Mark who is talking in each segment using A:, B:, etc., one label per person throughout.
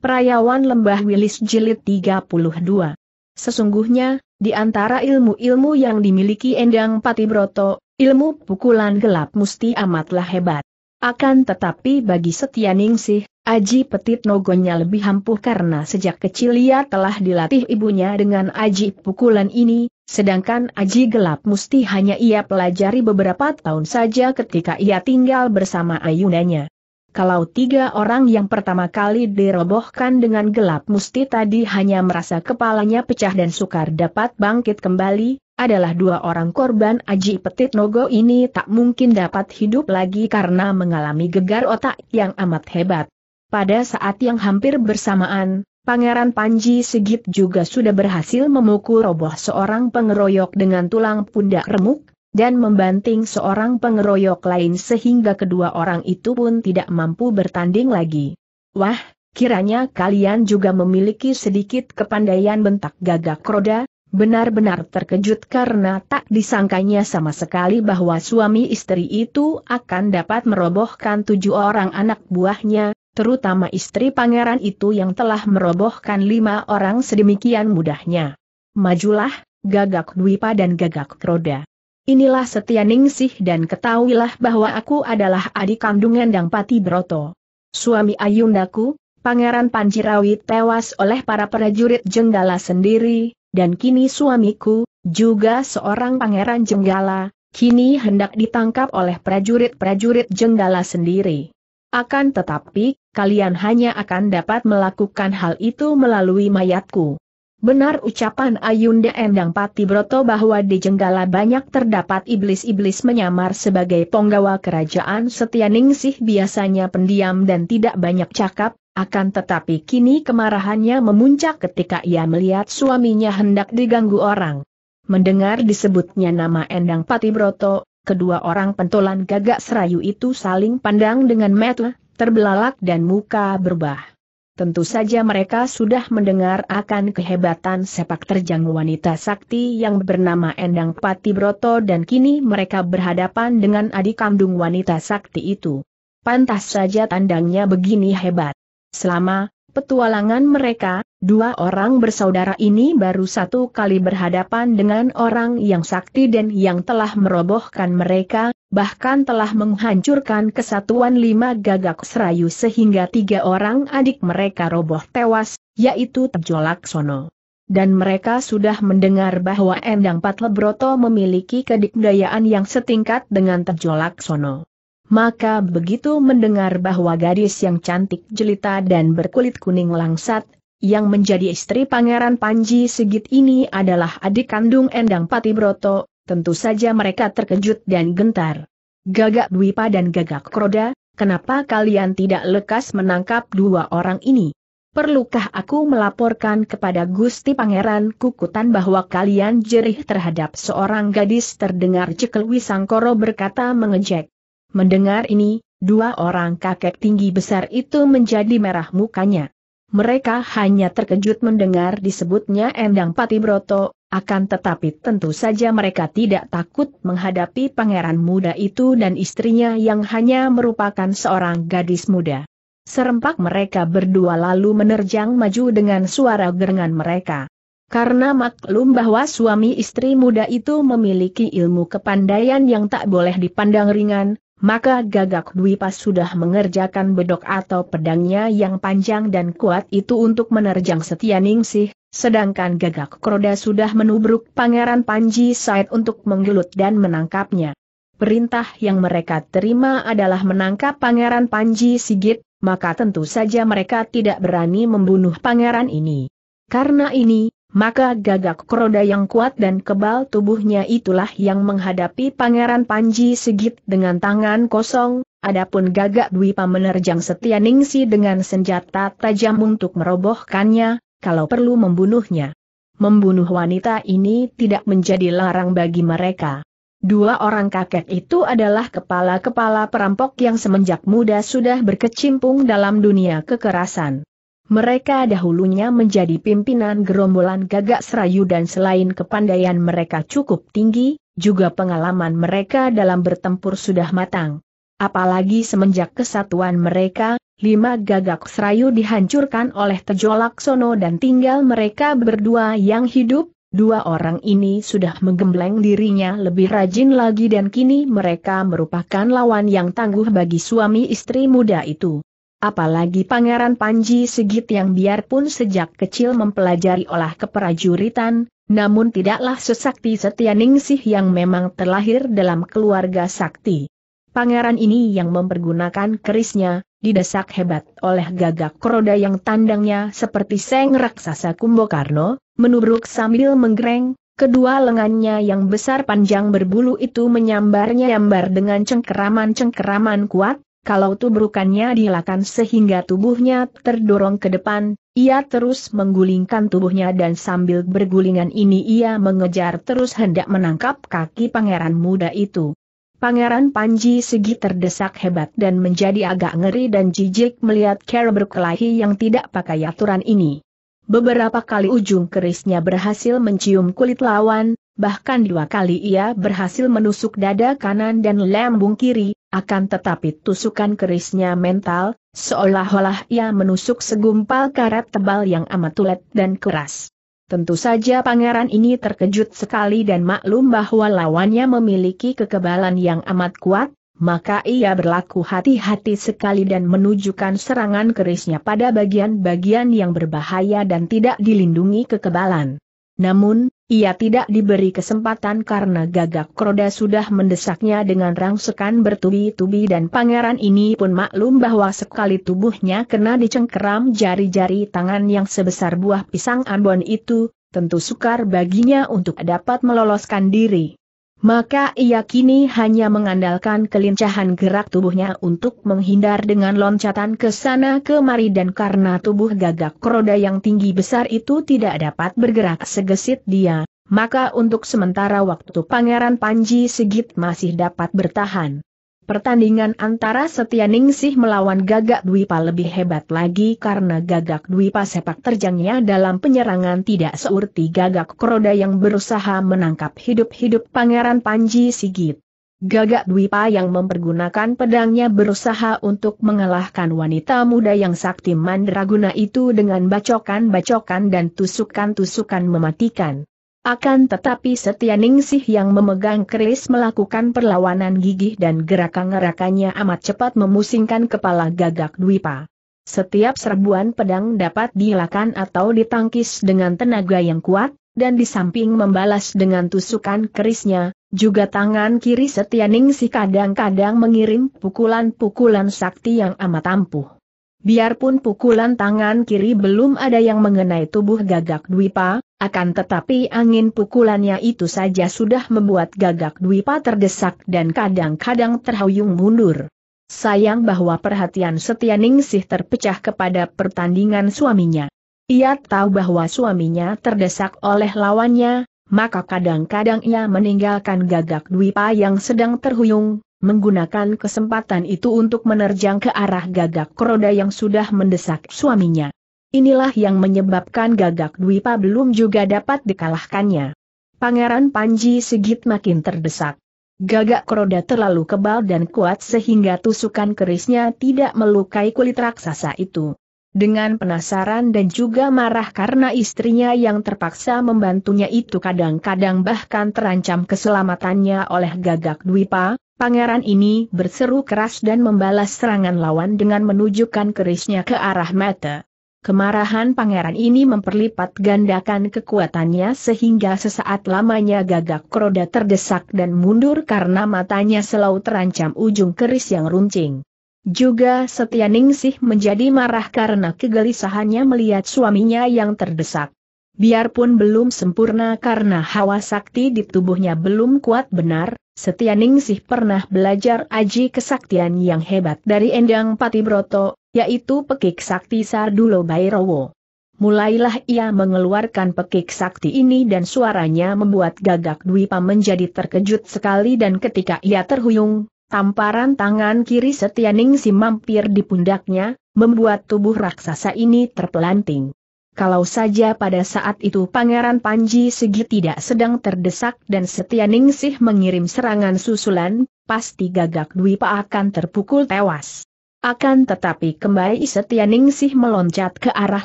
A: Perayawan Lembah Wilis Jilid 32. Sesungguhnya, di antara ilmu-ilmu yang dimiliki Endang Patibroto, ilmu pukulan gelap mesti amatlah hebat. Akan tetapi bagi Setia Ningsih, Aji Petit Nogonya lebih ampuh karena sejak kecil ia telah dilatih ibunya dengan Aji pukulan ini, sedangkan Aji gelap musti hanya ia pelajari beberapa tahun saja ketika ia tinggal bersama ayunannya. Kalau tiga orang yang pertama kali dirobohkan dengan gelap musti tadi hanya merasa kepalanya pecah dan sukar dapat bangkit kembali, adalah dua orang korban Aji Petit Nogo ini tak mungkin dapat hidup lagi karena mengalami gegar otak yang amat hebat. Pada saat yang hampir bersamaan, Pangeran Panji Sigit juga sudah berhasil memukul roboh seorang pengeroyok dengan tulang pundak remuk, dan membanting seorang pengeroyok lain sehingga kedua orang itu pun tidak mampu bertanding lagi. Wah, kiranya kalian juga memiliki sedikit kepandaian bentak gagak roda, benar-benar terkejut karena tak disangkanya sama sekali bahwa suami istri itu akan dapat merobohkan tujuh orang anak buahnya, terutama istri pangeran itu yang telah merobohkan lima orang sedemikian mudahnya. Majulah, gagak dwipa dan gagak roda. Inilah setia Ningsih dan ketahuilah bahwa aku adalah adik kandungan Pati Broto. Suami ayundaku, Pangeran Panjirawi tewas oleh para prajurit Jenggala sendiri, dan kini suamiku, juga seorang pangeran Jenggala, kini hendak ditangkap oleh prajurit-prajurit Jenggala sendiri. Akan tetapi, kalian hanya akan dapat melakukan hal itu melalui mayatku. Benar ucapan Ayunda Endang Pati Broto bahwa di Jenggala banyak terdapat iblis-iblis menyamar sebagai penggawa kerajaan Setia Ningsih biasanya pendiam dan tidak banyak cakap, akan tetapi kini kemarahannya memuncak ketika ia melihat suaminya hendak diganggu orang. Mendengar disebutnya nama Endang Pati Broto, kedua orang pentolan gagak serayu itu saling pandang dengan metu, terbelalak dan muka berubah. Tentu saja mereka sudah mendengar akan kehebatan sepak terjang wanita sakti yang bernama Endang Pati Broto dan kini mereka berhadapan dengan adik kandung wanita sakti itu. Pantas saja tandangnya begini hebat. Selama petualangan mereka, dua orang bersaudara ini baru satu kali berhadapan dengan orang yang sakti dan yang telah merobohkan mereka, bahkan telah menghancurkan kesatuan lima gagak serayu sehingga tiga orang adik mereka roboh tewas, yaitu Tejolak Sono. Dan mereka sudah mendengar bahwa Endang Patlebroto memiliki kedikdayaan yang setingkat dengan Tejolak Sono. Maka begitu mendengar bahwa gadis yang cantik jelita dan berkulit kuning langsat, yang menjadi istri Pangeran Panji Sigit ini adalah adik kandung Endang Patibroto, tentu saja mereka terkejut dan gentar. Gagak Dwipa dan Gagak Kroda, kenapa kalian tidak lekas menangkap dua orang ini? Perlukah aku melaporkan kepada Gusti Pangeran Kukutan bahwa kalian jerih terhadap seorang gadis terdengar cekel Wisangkoro berkata mengejek. Mendengar ini, dua orang kakek tinggi besar itu menjadi merah mukanya. Mereka hanya terkejut mendengar disebutnya Endang Patibroto, akan tetapi tentu saja mereka tidak takut menghadapi pangeran muda itu dan istrinya yang hanya merupakan seorang gadis muda. Serempak mereka berdua lalu menerjang maju dengan suara gerengan mereka. Karena maklum bahwa suami istri muda itu memiliki ilmu kepandaian yang tak boleh dipandang ringan, maka Gagak Dwipas sudah mengerjakan bedok atau pedangnya yang panjang dan kuat itu untuk menerjang Setia Ningsih, Sedangkan gagak kroda sudah menubruk Pangeran Panji Said untuk menggelut dan menangkapnya. Perintah yang mereka terima adalah menangkap Pangeran Panji Sigit, maka tentu saja mereka tidak berani membunuh pangeran ini. Karena ini, maka gagak kroda yang kuat dan kebal tubuhnya itulah yang menghadapi Pangeran Panji Sigit dengan tangan kosong, adapun gagak Dwipa menerjang setia Ningsi dengan senjata tajam untuk merobohkannya, kalau perlu membunuhnya. Membunuh wanita ini tidak menjadi larang bagi mereka. Dua orang kakek itu adalah kepala-kepala perampok yang semenjak muda sudah berkecimpung dalam dunia kekerasan. Mereka dahulunya menjadi pimpinan gerombolan gagak serayu dan selain kepandaian mereka cukup tinggi, juga pengalaman mereka dalam bertempur sudah matang. Apalagi semenjak kesatuan mereka, lima gagak serayu dihancurkan oleh Tejo Laksono dan tinggal mereka berdua yang hidup, dua orang ini sudah menggembleng dirinya lebih rajin lagi dan kini mereka merupakan lawan yang tangguh bagi suami istri muda itu. Apalagi Pangeran Panji segit yang biarpun sejak kecil mempelajari olah keperajuritan, namun tidaklah sesakti setia Ningsih yang memang terlahir dalam keluarga sakti. Pangeran ini yang mempergunakan kerisnya, didesak hebat oleh gagak roda yang tandangnya seperti seng raksasa Kumbokarno, menubruk sambil menggereng, kedua lengannya yang besar panjang berbulu itu menyambar-nyambar dengan cengkeraman-cengkeraman kuat, kalau tubrukannya dilakan sehingga tubuhnya terdorong ke depan, ia terus menggulingkan tubuhnya dan sambil bergulingan ini ia mengejar terus hendak menangkap kaki pangeran muda itu. Pangeran Panji segi terdesak hebat dan menjadi agak ngeri dan jijik melihat cara berkelahi yang tidak pakai aturan ini. Beberapa kali ujung kerisnya berhasil mencium kulit lawan, bahkan dua kali ia berhasil menusuk dada kanan dan lambung kiri, akan tetapi tusukan kerisnya mental, seolah-olah ia menusuk segumpal karat tebal yang amat tulet dan keras. Tentu saja pangeran ini terkejut sekali dan maklum bahwa lawannya memiliki kekebalan yang amat kuat, maka ia berlaku hati-hati sekali dan menunjukkan serangan kerisnya pada bagian-bagian yang berbahaya dan tidak dilindungi kekebalan. Namun, ia tidak diberi kesempatan karena gagak kroda sudah mendesaknya dengan rangsekan bertubi-tubi dan pangeran ini pun maklum bahwa sekali tubuhnya kena dicengkeram jari-jari tangan yang sebesar buah pisang ambon itu, tentu sukar baginya untuk dapat meloloskan diri. Maka ia kini hanya mengandalkan kelincahan gerak tubuhnya untuk menghindar dengan loncatan ke sana kemari dan karena tubuh gagak kroda yang tinggi besar itu tidak dapat bergerak segesit dia, maka untuk sementara waktu Pangeran Panji segit masih dapat bertahan. Pertandingan antara Setia Ningsih melawan Gagak Dwipa lebih hebat lagi karena Gagak Dwipa sepak terjangnya dalam penyerangan tidak seurti Gagak Kroda yang berusaha menangkap hidup-hidup Pangeran Panji Sigit. Gagak Dwipa yang mempergunakan pedangnya berusaha untuk mengalahkan wanita muda yang sakti mandraguna itu dengan bacokan-bacokan dan tusukan-tusukan mematikan. Akan tetapi Setianingsih yang memegang keris melakukan perlawanan gigih dan gerakan-gerakannya amat cepat memusingkan kepala gagak Dwipa. Setiap serbuan pedang dapat dilakan atau ditangkis dengan tenaga yang kuat, dan di samping membalas dengan tusukan kerisnya, juga tangan kiri Setianingsih kadang-kadang mengirim pukulan-pukulan sakti yang amat ampuh. Biarpun pukulan tangan kiri belum ada yang mengenai tubuh gagak Dwipa, akan tetapi angin pukulannya itu saja sudah membuat gagak Dwipa terdesak dan kadang-kadang terhuyung mundur. Sayang bahwa perhatian setia Ningsih terpecah kepada pertandingan suaminya. Ia tahu bahwa suaminya terdesak oleh lawannya, maka kadang-kadang ia meninggalkan gagak Dwipa yang sedang terhuyung, menggunakan kesempatan itu untuk menerjang ke arah gagak Kroda yang sudah mendesak suaminya. Inilah yang menyebabkan gagak dwipa belum juga dapat dikalahkannya. Pangeran Panji Sigit makin terdesak. Gagak Kroda terlalu kebal dan kuat sehingga tusukan kerisnya tidak melukai kulit raksasa itu. Dengan penasaran dan juga marah karena istrinya yang terpaksa membantunya itu kadang-kadang bahkan terancam keselamatannya oleh gagak Dwipa, pangeran ini berseru keras dan membalas serangan lawan dengan menunjukkan kerisnya ke arah mata. Kemarahan pangeran ini memperlipat gandakan kekuatannya sehingga sesaat lamanya gagak kroda terdesak dan mundur karena matanya selalu terancam ujung keris yang runcing. Juga Setia Ningsih menjadi marah karena kegelisahannya melihat suaminya yang terdesak. Biarpun belum sempurna karena hawa sakti di tubuhnya belum kuat benar, Setia Ningsih pernah belajar aji kesaktian yang hebat dari Endang Patibroto, yaitu pekik sakti Sardulo Bairowo. Mulailah ia mengeluarkan pekik sakti ini dan suaranya membuat gagak Dwipa menjadi terkejut sekali dan ketika ia terhuyung, tamparan tangan kiri Setianingsi mampir di pundaknya, membuat tubuh raksasa ini terpelanting. Kalau saja pada saat itu Pangeran Panji Segi tidak sedang terdesak dan Setianingsi mengirim serangan susulan, pasti gagak Dwipa akan terpukul tewas. Akan tetapi kembali Setianingsih meloncat ke arah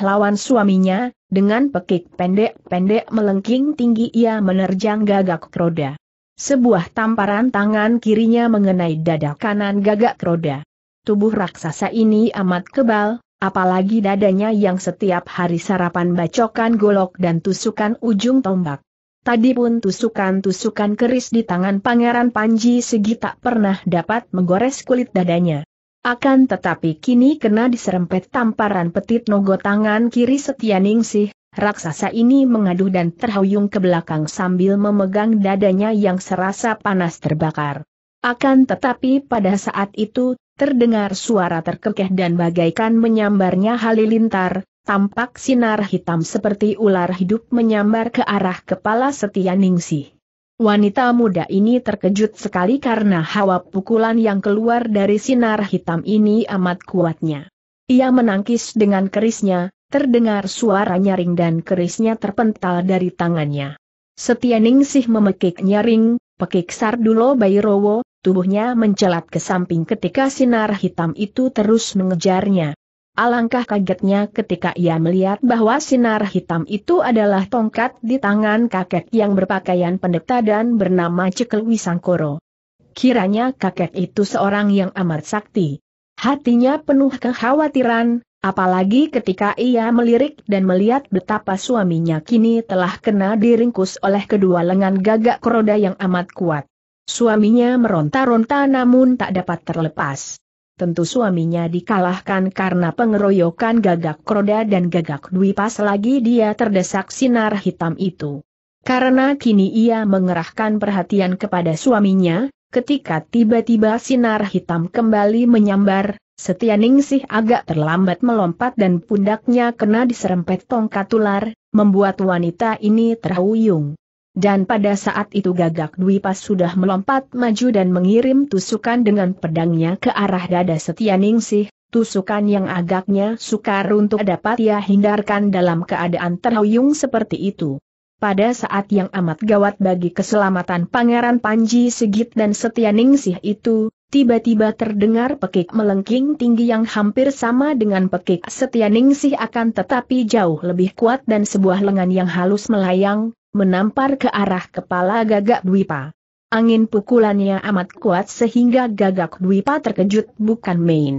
A: lawan suaminya, dengan pekik pendek-pendek melengking tinggi ia menerjang gagak kroda. Sebuah tamparan tangan kirinya mengenai dada kanan gagak kroda. Tubuh raksasa ini amat kebal, apalagi dadanya yang setiap hari sarapan bacokan golok dan tusukan ujung tombak. Tadi pun tusukan-tusukan keris di tangan Pangeran Panji Segi tak pernah dapat menggores kulit dadanya. Akan tetapi kini kena diserempet tamparan petit nogo tangan kiri ningsih, raksasa ini mengadu dan terhuyung ke belakang sambil memegang dadanya yang serasa panas terbakar. Akan tetapi pada saat itu, terdengar suara terkekeh dan bagaikan menyambarnya halilintar, tampak sinar hitam seperti ular hidup menyambar ke arah kepala ningsih. Wanita muda ini terkejut sekali karena hawa pukulan yang keluar dari sinar hitam ini amat kuatnya. Ia menangkis dengan kerisnya, terdengar suara nyaring dan kerisnya terpental dari tangannya. Setianing sih memekik nyaring, pekik sardulo bayrowo, tubuhnya mencelat ke samping ketika sinar hitam itu terus mengejarnya. Alangkah kagetnya ketika ia melihat bahwa sinar hitam itu adalah tongkat di tangan kakek yang berpakaian pendeta dan bernama Cekel Wisangkoro. Kiranya kakek itu seorang yang amat sakti. Hatinya penuh kekhawatiran, apalagi ketika ia melirik dan melihat betapa suaminya kini telah kena diringkus oleh kedua lengan gagak roda yang amat kuat. Suaminya meronta-ronta namun tak dapat terlepas tentu suaminya dikalahkan karena pengeroyokan gagak kroda dan gagak dwi pas lagi dia terdesak sinar hitam itu. Karena kini ia mengerahkan perhatian kepada suaminya, ketika tiba-tiba sinar hitam kembali menyambar, Ningsih agak terlambat melompat dan pundaknya kena diserempet tongkat ular, membuat wanita ini terhuyung. Dan pada saat itu gagak Dwi Pas sudah melompat maju dan mengirim tusukan dengan pedangnya ke arah dada setia Ningsih, tusukan yang agaknya sukar untuk dapat ia hindarkan dalam keadaan terhuyung seperti itu. Pada saat yang amat gawat bagi keselamatan Pangeran Panji Sigit dan Setia Ningsih itu, tiba-tiba terdengar pekik melengking tinggi yang hampir sama dengan pekik Setia Ningsih akan tetapi jauh lebih kuat dan sebuah lengan yang halus melayang, menampar ke arah kepala gagak Dwipa. Angin pukulannya amat kuat sehingga gagak Dwipa terkejut bukan main.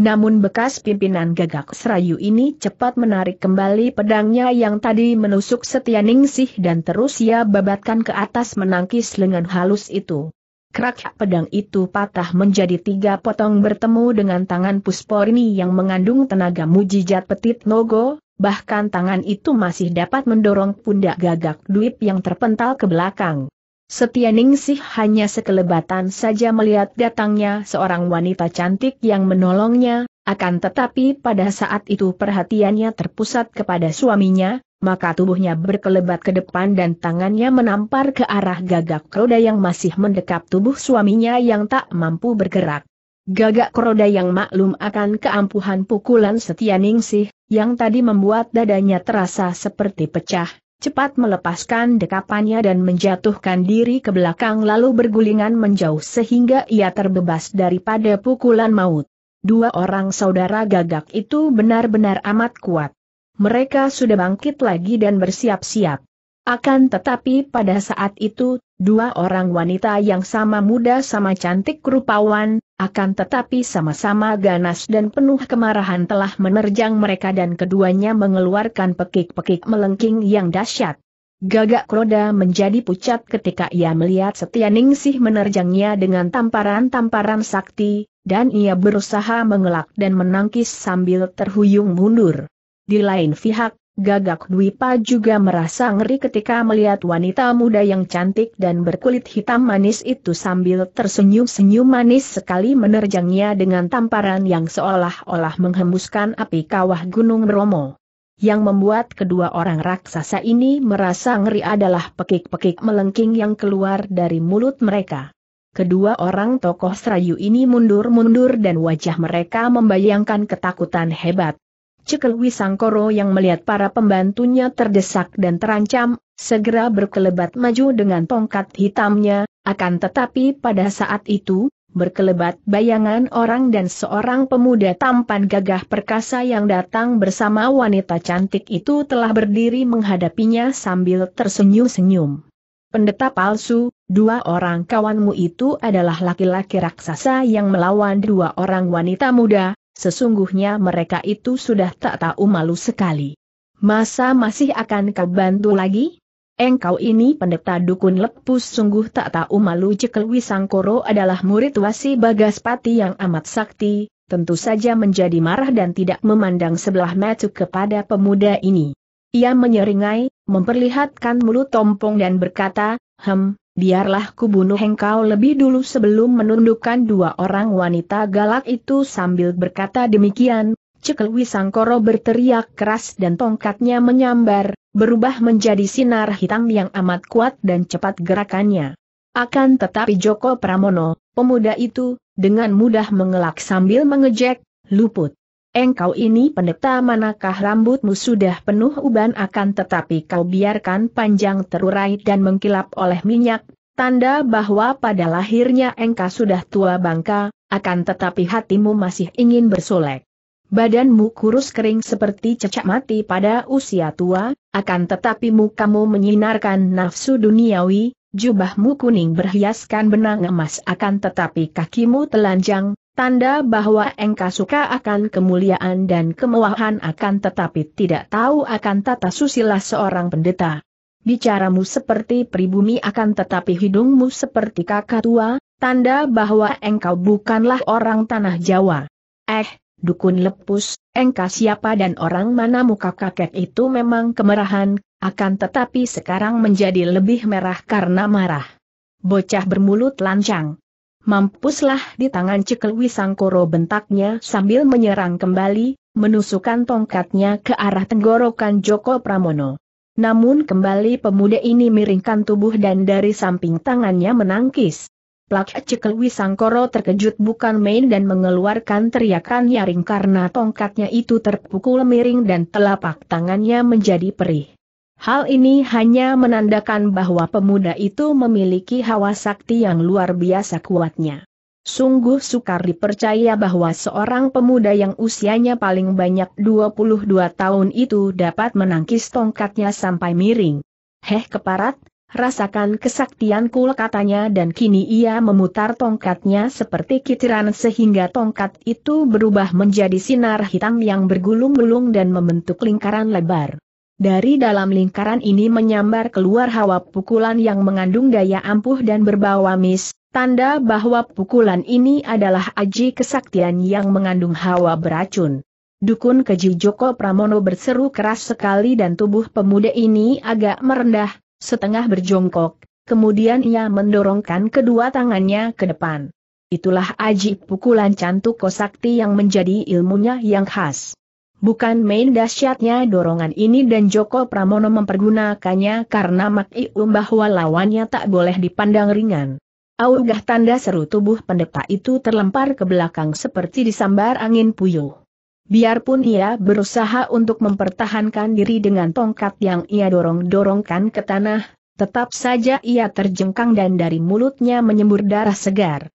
A: Namun bekas pimpinan gagak serayu ini cepat menarik kembali pedangnya yang tadi menusuk setia ningsih dan terus ia babatkan ke atas menangkis lengan halus itu. Krak pedang itu patah menjadi tiga potong bertemu dengan tangan Pusporini yang mengandung tenaga mujijat petit nogo, bahkan tangan itu masih dapat mendorong pundak gagak duit yang terpental ke belakang. Setia Ningsih hanya sekelebatan saja melihat datangnya seorang wanita cantik yang menolongnya, akan tetapi pada saat itu perhatiannya terpusat kepada suaminya, maka tubuhnya berkelebat ke depan dan tangannya menampar ke arah gagak roda yang masih mendekap tubuh suaminya yang tak mampu bergerak. Gagak Kroda yang maklum akan keampuhan pukulan setia Ningsih, yang tadi membuat dadanya terasa seperti pecah, cepat melepaskan dekapannya dan menjatuhkan diri ke belakang lalu bergulingan menjauh sehingga ia terbebas daripada pukulan maut. Dua orang saudara gagak itu benar-benar amat kuat. Mereka sudah bangkit lagi dan bersiap-siap. Akan tetapi pada saat itu, dua orang wanita yang sama muda sama cantik rupawan, akan tetapi sama-sama ganas dan penuh kemarahan telah menerjang mereka dan keduanya mengeluarkan pekik-pekik melengking yang dahsyat. Gagak Kroda menjadi pucat ketika ia melihat Ningsih menerjangnya dengan tamparan-tamparan sakti, dan ia berusaha mengelak dan menangkis sambil terhuyung mundur. Di lain pihak, Gagak Dwipa juga merasa ngeri ketika melihat wanita muda yang cantik dan berkulit hitam manis itu sambil tersenyum-senyum manis sekali menerjangnya dengan tamparan yang seolah-olah menghembuskan api kawah Gunung Bromo. Yang membuat kedua orang raksasa ini merasa ngeri adalah pekik-pekik melengking yang keluar dari mulut mereka. Kedua orang tokoh serayu ini mundur-mundur dan wajah mereka membayangkan ketakutan hebat. Cekel Wisangkoro yang melihat para pembantunya terdesak dan terancam, segera berkelebat maju dengan tongkat hitamnya, akan tetapi pada saat itu, berkelebat bayangan orang dan seorang pemuda tampan gagah perkasa yang datang bersama wanita cantik itu telah berdiri menghadapinya sambil tersenyum-senyum. Pendeta palsu, dua orang kawanmu itu adalah laki-laki raksasa yang melawan dua orang wanita muda, sesungguhnya mereka itu sudah tak tahu malu sekali. Masa masih akan kau bantu lagi? Engkau ini pendeta dukun lepus sungguh tak tahu malu Jekel Wisangkoro adalah murid wasi Bagaspati yang amat sakti, tentu saja menjadi marah dan tidak memandang sebelah mata kepada pemuda ini. Ia menyeringai, memperlihatkan mulut tompong dan berkata, Hem, biarlah kubunuh engkau lebih dulu sebelum menundukkan dua orang wanita galak itu sambil berkata demikian, Cekel Wisangkoro berteriak keras dan tongkatnya menyambar, berubah menjadi sinar hitam yang amat kuat dan cepat gerakannya. Akan tetapi Joko Pramono, pemuda itu, dengan mudah mengelak sambil mengejek, luput. Engkau ini pendeta manakah rambutmu sudah penuh uban akan tetapi kau biarkan panjang terurai dan mengkilap oleh minyak, tanda bahwa pada lahirnya engkau sudah tua bangka, akan tetapi hatimu masih ingin bersolek. Badanmu kurus kering seperti cecak mati pada usia tua, akan tetapi mukamu menyinarkan nafsu duniawi, jubahmu kuning berhiaskan benang emas akan tetapi kakimu telanjang, Tanda bahwa engkau suka akan kemuliaan dan kemewahan akan tetapi tidak tahu akan tata susila seorang pendeta. Bicaramu seperti pribumi akan tetapi hidungmu seperti kakak tua, tanda bahwa engkau bukanlah orang tanah Jawa. Eh, dukun lepus, engkau siapa dan orang mana muka kakek itu memang kemerahan, akan tetapi sekarang menjadi lebih merah karena marah. Bocah bermulut lancang, Mampuslah di tangan cekel Wisangkoro bentaknya sambil menyerang kembali, menusukkan tongkatnya ke arah tenggorokan Joko Pramono. Namun kembali pemuda ini miringkan tubuh dan dari samping tangannya menangkis. Plak cekel Wisangkoro terkejut bukan main dan mengeluarkan teriakan nyaring karena tongkatnya itu terpukul miring dan telapak tangannya menjadi perih. Hal ini hanya menandakan bahwa pemuda itu memiliki hawa sakti yang luar biasa kuatnya. Sungguh sukar dipercaya bahwa seorang pemuda yang usianya paling banyak 22 tahun itu dapat menangkis tongkatnya sampai miring. Heh keparat, rasakan kesaktianku katanya dan kini ia memutar tongkatnya seperti kitiran sehingga tongkat itu berubah menjadi sinar hitam yang bergulung-gulung dan membentuk lingkaran lebar. Dari dalam lingkaran ini menyambar keluar hawa pukulan yang mengandung daya ampuh dan berbau amis, tanda bahwa pukulan ini adalah aji kesaktian yang mengandung hawa beracun. Dukun keji Joko Pramono berseru keras sekali dan tubuh pemuda ini agak merendah, setengah berjongkok, kemudian ia mendorongkan kedua tangannya ke depan. Itulah aji pukulan cantuk kosakti yang menjadi ilmunya yang khas. Bukan main dahsyatnya dorongan ini dan Joko Pramono mempergunakannya karena maklum bahwa lawannya tak boleh dipandang ringan. Augah tanda seru tubuh pendeta itu terlempar ke belakang seperti disambar angin puyuh. Biarpun ia berusaha untuk mempertahankan diri dengan tongkat yang ia dorong-dorongkan ke tanah, tetap saja ia terjengkang dan dari mulutnya menyembur darah segar.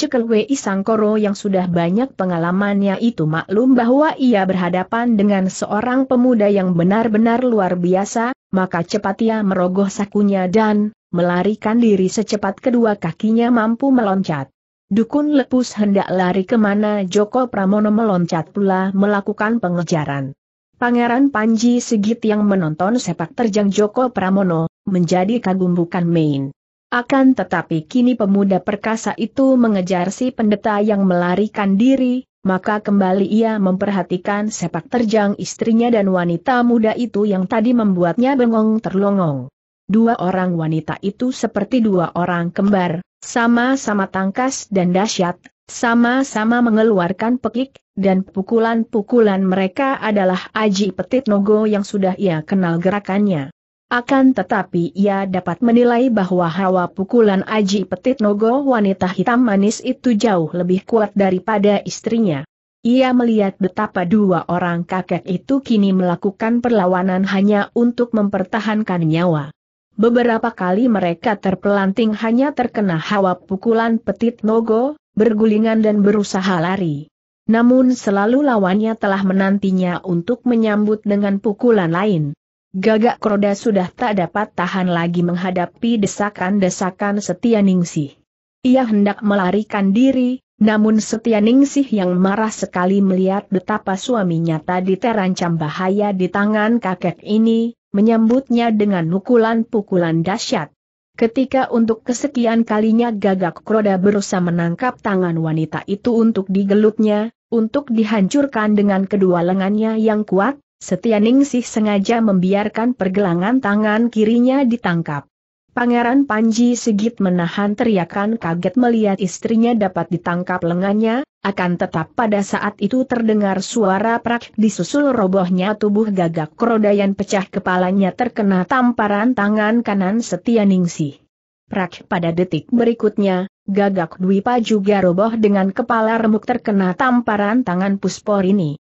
A: Cekelwe Isangkoro yang sudah banyak pengalamannya itu maklum bahwa ia berhadapan dengan seorang pemuda yang benar-benar luar biasa, maka cepat ia merogoh sakunya dan melarikan diri secepat kedua kakinya mampu meloncat. Dukun lepus hendak lari kemana Joko Pramono meloncat pula melakukan pengejaran. Pangeran Panji Sigit yang menonton sepak terjang Joko Pramono, menjadi kagum bukan main. Akan tetapi kini pemuda perkasa itu mengejar si pendeta yang melarikan diri, maka kembali ia memperhatikan sepak terjang istrinya dan wanita muda itu yang tadi membuatnya bengong terlongong. Dua orang wanita itu seperti dua orang kembar, sama-sama tangkas dan dahsyat, sama-sama mengeluarkan pekik, dan pukulan-pukulan mereka adalah aji petit nogo yang sudah ia kenal gerakannya. Akan tetapi ia dapat menilai bahwa hawa pukulan Aji Petit Nogo wanita hitam manis itu jauh lebih kuat daripada istrinya. Ia melihat betapa dua orang kakek itu kini melakukan perlawanan hanya untuk mempertahankan nyawa. Beberapa kali mereka terpelanting hanya terkena hawa pukulan Petit Nogo, bergulingan dan berusaha lari. Namun selalu lawannya telah menantinya untuk menyambut dengan pukulan lain. Gagak Kroda sudah tak dapat tahan lagi menghadapi desakan-desakan Setia Ningsih. Ia hendak melarikan diri, namun Setia Ningsih yang marah sekali melihat betapa suaminya tadi terancam bahaya di tangan kakek ini, menyambutnya dengan pukulan-pukulan dahsyat. Ketika untuk kesekian kalinya gagak kroda berusaha menangkap tangan wanita itu untuk digelutnya, untuk dihancurkan dengan kedua lengannya yang kuat, Setia Ningsih sengaja membiarkan pergelangan tangan kirinya ditangkap. Pangeran Panji Sigit menahan teriakan kaget melihat istrinya dapat ditangkap lengannya, akan tetap pada saat itu terdengar suara prak disusul robohnya tubuh gagak Krodayan pecah kepalanya terkena tamparan tangan kanan Setia Ningsih. Prak pada detik berikutnya, gagak Dwipa juga roboh dengan kepala remuk terkena tamparan tangan Puspor ini.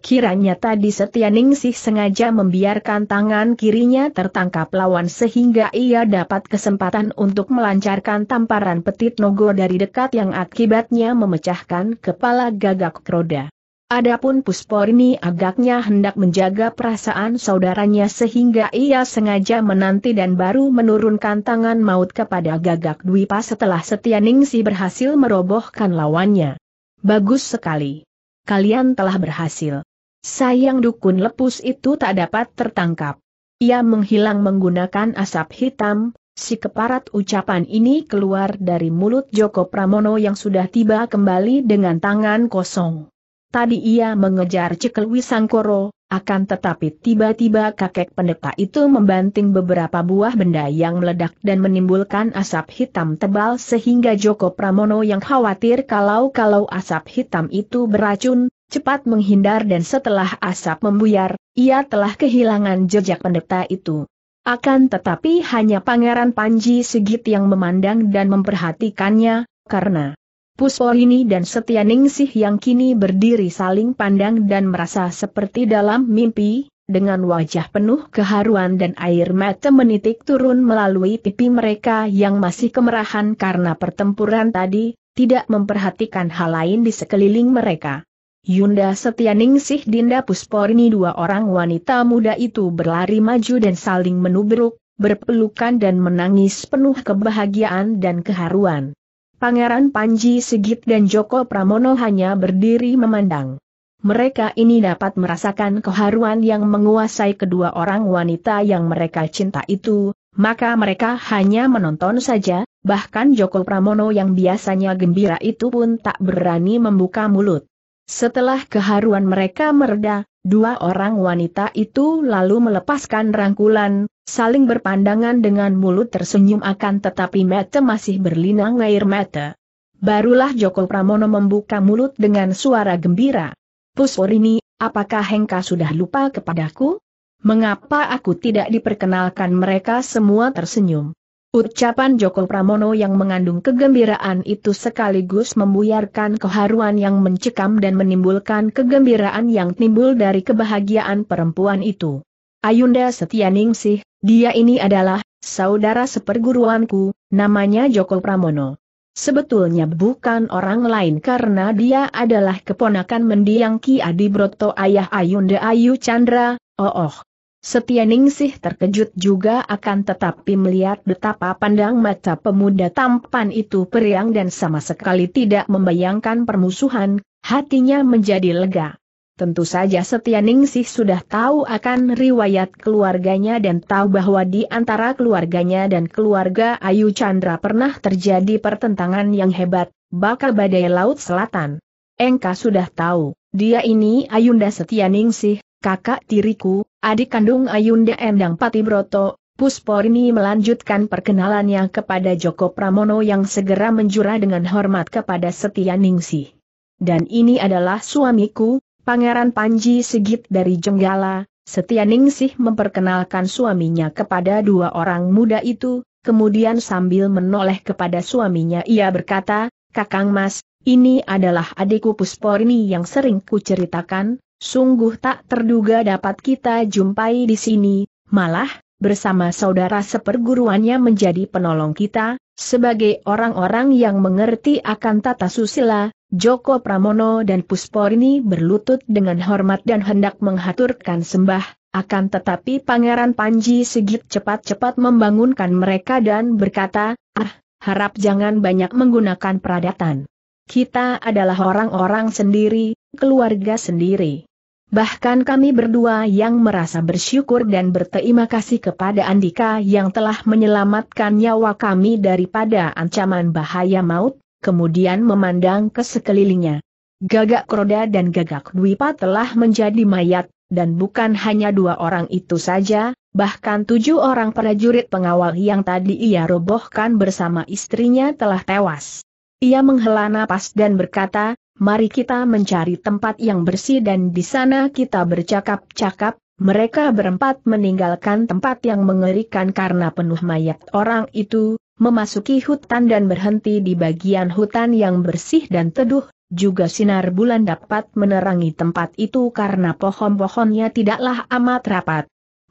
A: Kiranya tadi Ningsih sengaja membiarkan tangan kirinya tertangkap lawan sehingga ia dapat kesempatan untuk melancarkan tamparan petit nogo dari dekat yang akibatnya memecahkan kepala gagak kroda. Adapun Pusporni agaknya hendak menjaga perasaan saudaranya sehingga ia sengaja menanti dan baru menurunkan tangan maut kepada gagak Dwipa setelah Setianingsih berhasil merobohkan lawannya. Bagus sekali. Kalian telah berhasil. Sayang dukun lepus itu tak dapat tertangkap. Ia menghilang menggunakan asap hitam, si keparat ucapan ini keluar dari mulut Joko Pramono yang sudah tiba kembali dengan tangan kosong. Tadi ia mengejar cekel Wisangkoro, akan tetapi tiba-tiba kakek pendeta itu membanting beberapa buah benda yang meledak dan menimbulkan asap hitam tebal sehingga Joko Pramono yang khawatir kalau-kalau asap hitam itu beracun, cepat menghindar dan setelah asap membuyar, ia telah kehilangan jejak pendeta itu. Akan tetapi hanya Pangeran Panji Sigit yang memandang dan memperhatikannya, karena Puspolini dan Setia Ningsih yang kini berdiri saling pandang dan merasa seperti dalam mimpi, dengan wajah penuh keharuan dan air mata menitik turun melalui pipi mereka yang masih kemerahan karena pertempuran tadi, tidak memperhatikan hal lain di sekeliling mereka. Yunda Setianingsih Dinda Pusporini dua orang wanita muda itu berlari maju dan saling menubruk, berpelukan dan menangis penuh kebahagiaan dan keharuan. Pangeran Panji Sigit dan Joko Pramono hanya berdiri memandang. Mereka ini dapat merasakan keharuan yang menguasai kedua orang wanita yang mereka cinta itu, maka mereka hanya menonton saja, bahkan Joko Pramono yang biasanya gembira itu pun tak berani membuka mulut. Setelah keharuan mereka mereda, dua orang wanita itu lalu melepaskan rangkulan, saling berpandangan dengan mulut tersenyum akan tetapi mata masih berlinang air mata. Barulah Joko Pramono membuka mulut dengan suara gembira. ini, apakah Hengka sudah lupa kepadaku? Mengapa aku tidak diperkenalkan mereka semua tersenyum? Ucapan Joko Pramono yang mengandung kegembiraan itu sekaligus membuyarkan keharuan yang mencekam dan menimbulkan kegembiraan yang timbul dari kebahagiaan perempuan itu. Ayunda Setianingsih, dia ini adalah saudara seperguruanku, namanya Joko Pramono. Sebetulnya bukan orang lain karena dia adalah keponakan mendiang Ki Adi Broto ayah Ayunda Ayu Chandra, oh oh. Setia Ningsih terkejut juga akan tetapi melihat betapa pandang mata pemuda tampan itu periang dan sama sekali tidak membayangkan permusuhan, hatinya menjadi lega. Tentu saja Setia Ningsih sudah tahu akan riwayat keluarganya dan tahu bahwa di antara keluarganya dan keluarga Ayu Chandra pernah terjadi pertentangan yang hebat, bakal badai Laut Selatan. Engka sudah tahu, dia ini Ayunda Setia Ningsih, kakak tiriku, adik kandung Ayunda Endang Patibroto, Pusporini melanjutkan perkenalannya kepada Joko Pramono yang segera menjura dengan hormat kepada Setia Ningsih. Dan ini adalah suamiku, Pangeran Panji Segit dari Jenggala, Setia Ningsih memperkenalkan suaminya kepada dua orang muda itu, kemudian sambil menoleh kepada suaminya ia berkata, Kakang Mas, ini adalah adikku Pusporini yang sering kuceritakan, Sungguh tak terduga dapat kita jumpai di sini, malah, bersama saudara seperguruannya menjadi penolong kita, sebagai orang-orang yang mengerti akan tata susila, Joko Pramono dan Pusporini berlutut dengan hormat dan hendak menghaturkan sembah, akan tetapi Pangeran Panji segit cepat-cepat membangunkan mereka dan berkata, ah, harap jangan banyak menggunakan peradatan. Kita adalah orang-orang sendiri, keluarga sendiri. Bahkan kami berdua yang merasa bersyukur dan berterima kasih kepada Andika yang telah menyelamatkan nyawa kami daripada ancaman bahaya maut, kemudian memandang ke sekelilingnya. Gagak Kroda dan Gagak Dwipa telah menjadi mayat, dan bukan hanya dua orang itu saja, bahkan tujuh orang prajurit pengawal yang tadi ia robohkan bersama istrinya telah tewas. Ia menghela napas dan berkata, mari kita mencari tempat yang bersih dan di sana kita bercakap-cakap, mereka berempat meninggalkan tempat yang mengerikan karena penuh mayat orang itu, memasuki hutan dan berhenti di bagian hutan yang bersih dan teduh, juga sinar bulan dapat menerangi tempat itu karena pohon-pohonnya tidaklah amat rapat.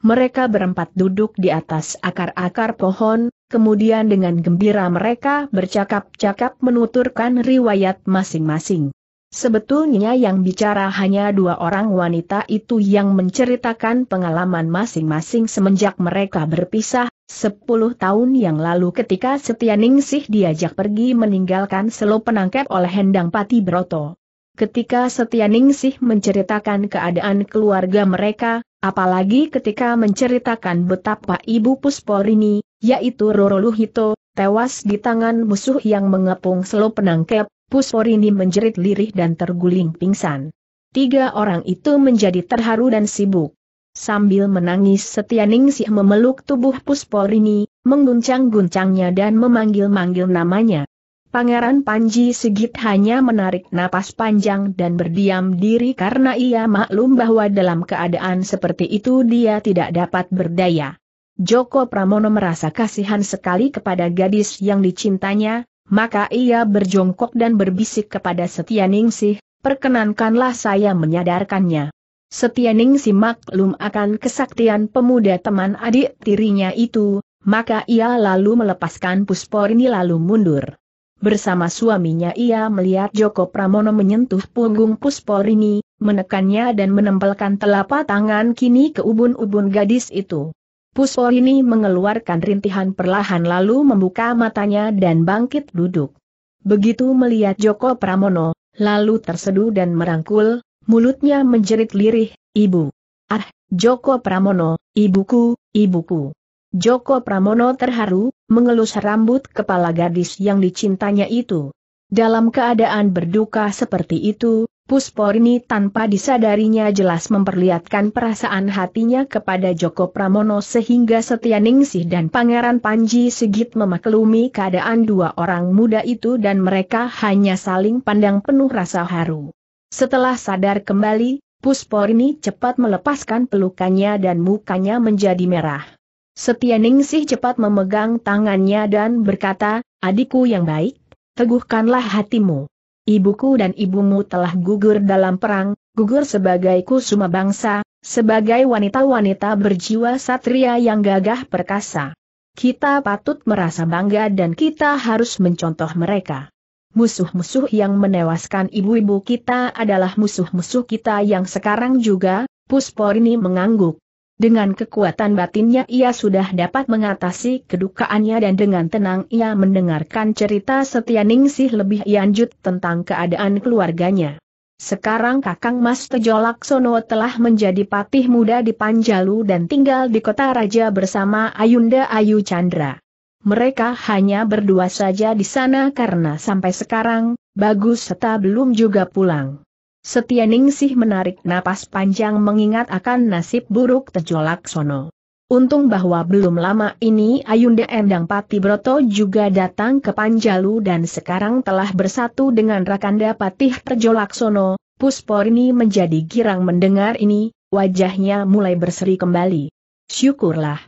A: Mereka berempat duduk di atas akar-akar pohon, kemudian dengan gembira mereka bercakap-cakap menuturkan riwayat masing-masing. Sebetulnya yang bicara hanya dua orang wanita itu yang menceritakan pengalaman masing-masing semenjak mereka berpisah, sepuluh tahun yang lalu ketika Setia Ningsih diajak pergi meninggalkan selo penangkap oleh Hendang Pati Broto. Ketika Setia Ningsih menceritakan keadaan keluarga mereka, apalagi ketika menceritakan betapa Ibu Pusporini, yaitu Roro Luhito, tewas di tangan musuh yang mengepung selo penangkap, Pusporini menjerit lirih dan terguling pingsan. Tiga orang itu menjadi terharu dan sibuk. Sambil menangis Setianingsih memeluk tubuh Pusporini, mengguncang-guncangnya dan memanggil-manggil namanya. Pangeran Panji Sigit hanya menarik napas panjang dan berdiam diri karena ia maklum bahwa dalam keadaan seperti itu dia tidak dapat berdaya. Joko Pramono merasa kasihan sekali kepada gadis yang dicintanya, maka ia berjongkok dan berbisik kepada Setia Ningsih, perkenankanlah saya menyadarkannya. Setia Ningsih maklum akan kesaktian pemuda teman adik tirinya itu, maka ia lalu melepaskan pusporini lalu mundur. Bersama suaminya ia melihat Joko Pramono menyentuh punggung Pusporini, menekannya dan menempelkan telapak tangan kini ke ubun-ubun gadis itu. Puspo ini mengeluarkan rintihan perlahan lalu membuka matanya dan bangkit duduk. Begitu melihat Joko Pramono, lalu terseduh dan merangkul, mulutnya menjerit lirih, ibu. Ah, Joko Pramono, ibuku, ibuku. Joko Pramono terharu, mengelus rambut kepala gadis yang dicintanya itu. Dalam keadaan berduka seperti itu, Pusporni tanpa disadarinya jelas memperlihatkan perasaan hatinya kepada Joko Pramono sehingga Setia Ningsih dan Pangeran Panji Sigit memaklumi keadaan dua orang muda itu dan mereka hanya saling pandang penuh rasa haru. Setelah sadar kembali, Pusporni cepat melepaskan pelukannya dan mukanya menjadi merah. Setia Ningsih cepat memegang tangannya dan berkata, adikku yang baik, teguhkanlah hatimu. Ibuku dan ibumu telah gugur dalam perang, gugur sebagai kusuma bangsa, sebagai wanita-wanita berjiwa satria yang gagah perkasa. Kita patut merasa bangga dan kita harus mencontoh mereka. Musuh-musuh yang menewaskan ibu-ibu kita adalah musuh-musuh kita yang sekarang juga, Pusporini mengangguk. Dengan kekuatan batinnya ia sudah dapat mengatasi kedukaannya dan dengan tenang ia mendengarkan cerita Setia Ningsih lebih lanjut tentang keadaan keluarganya. Sekarang Kakang Mas Tejo Laksono telah menjadi patih muda di Panjalu dan tinggal di kota raja bersama Ayunda Ayu Chandra. Mereka hanya berdua saja di sana karena sampai sekarang, Bagus Seta belum juga pulang. Setia Ningsih menarik napas panjang mengingat akan nasib buruk Tejo Laksono. Untung bahwa belum lama ini Ayunda Endang Pati Broto juga datang ke Panjalu dan sekarang telah bersatu dengan Rakanda Patih Tejo Laksono, Pusporini menjadi girang mendengar ini, wajahnya mulai berseri kembali. Syukurlah.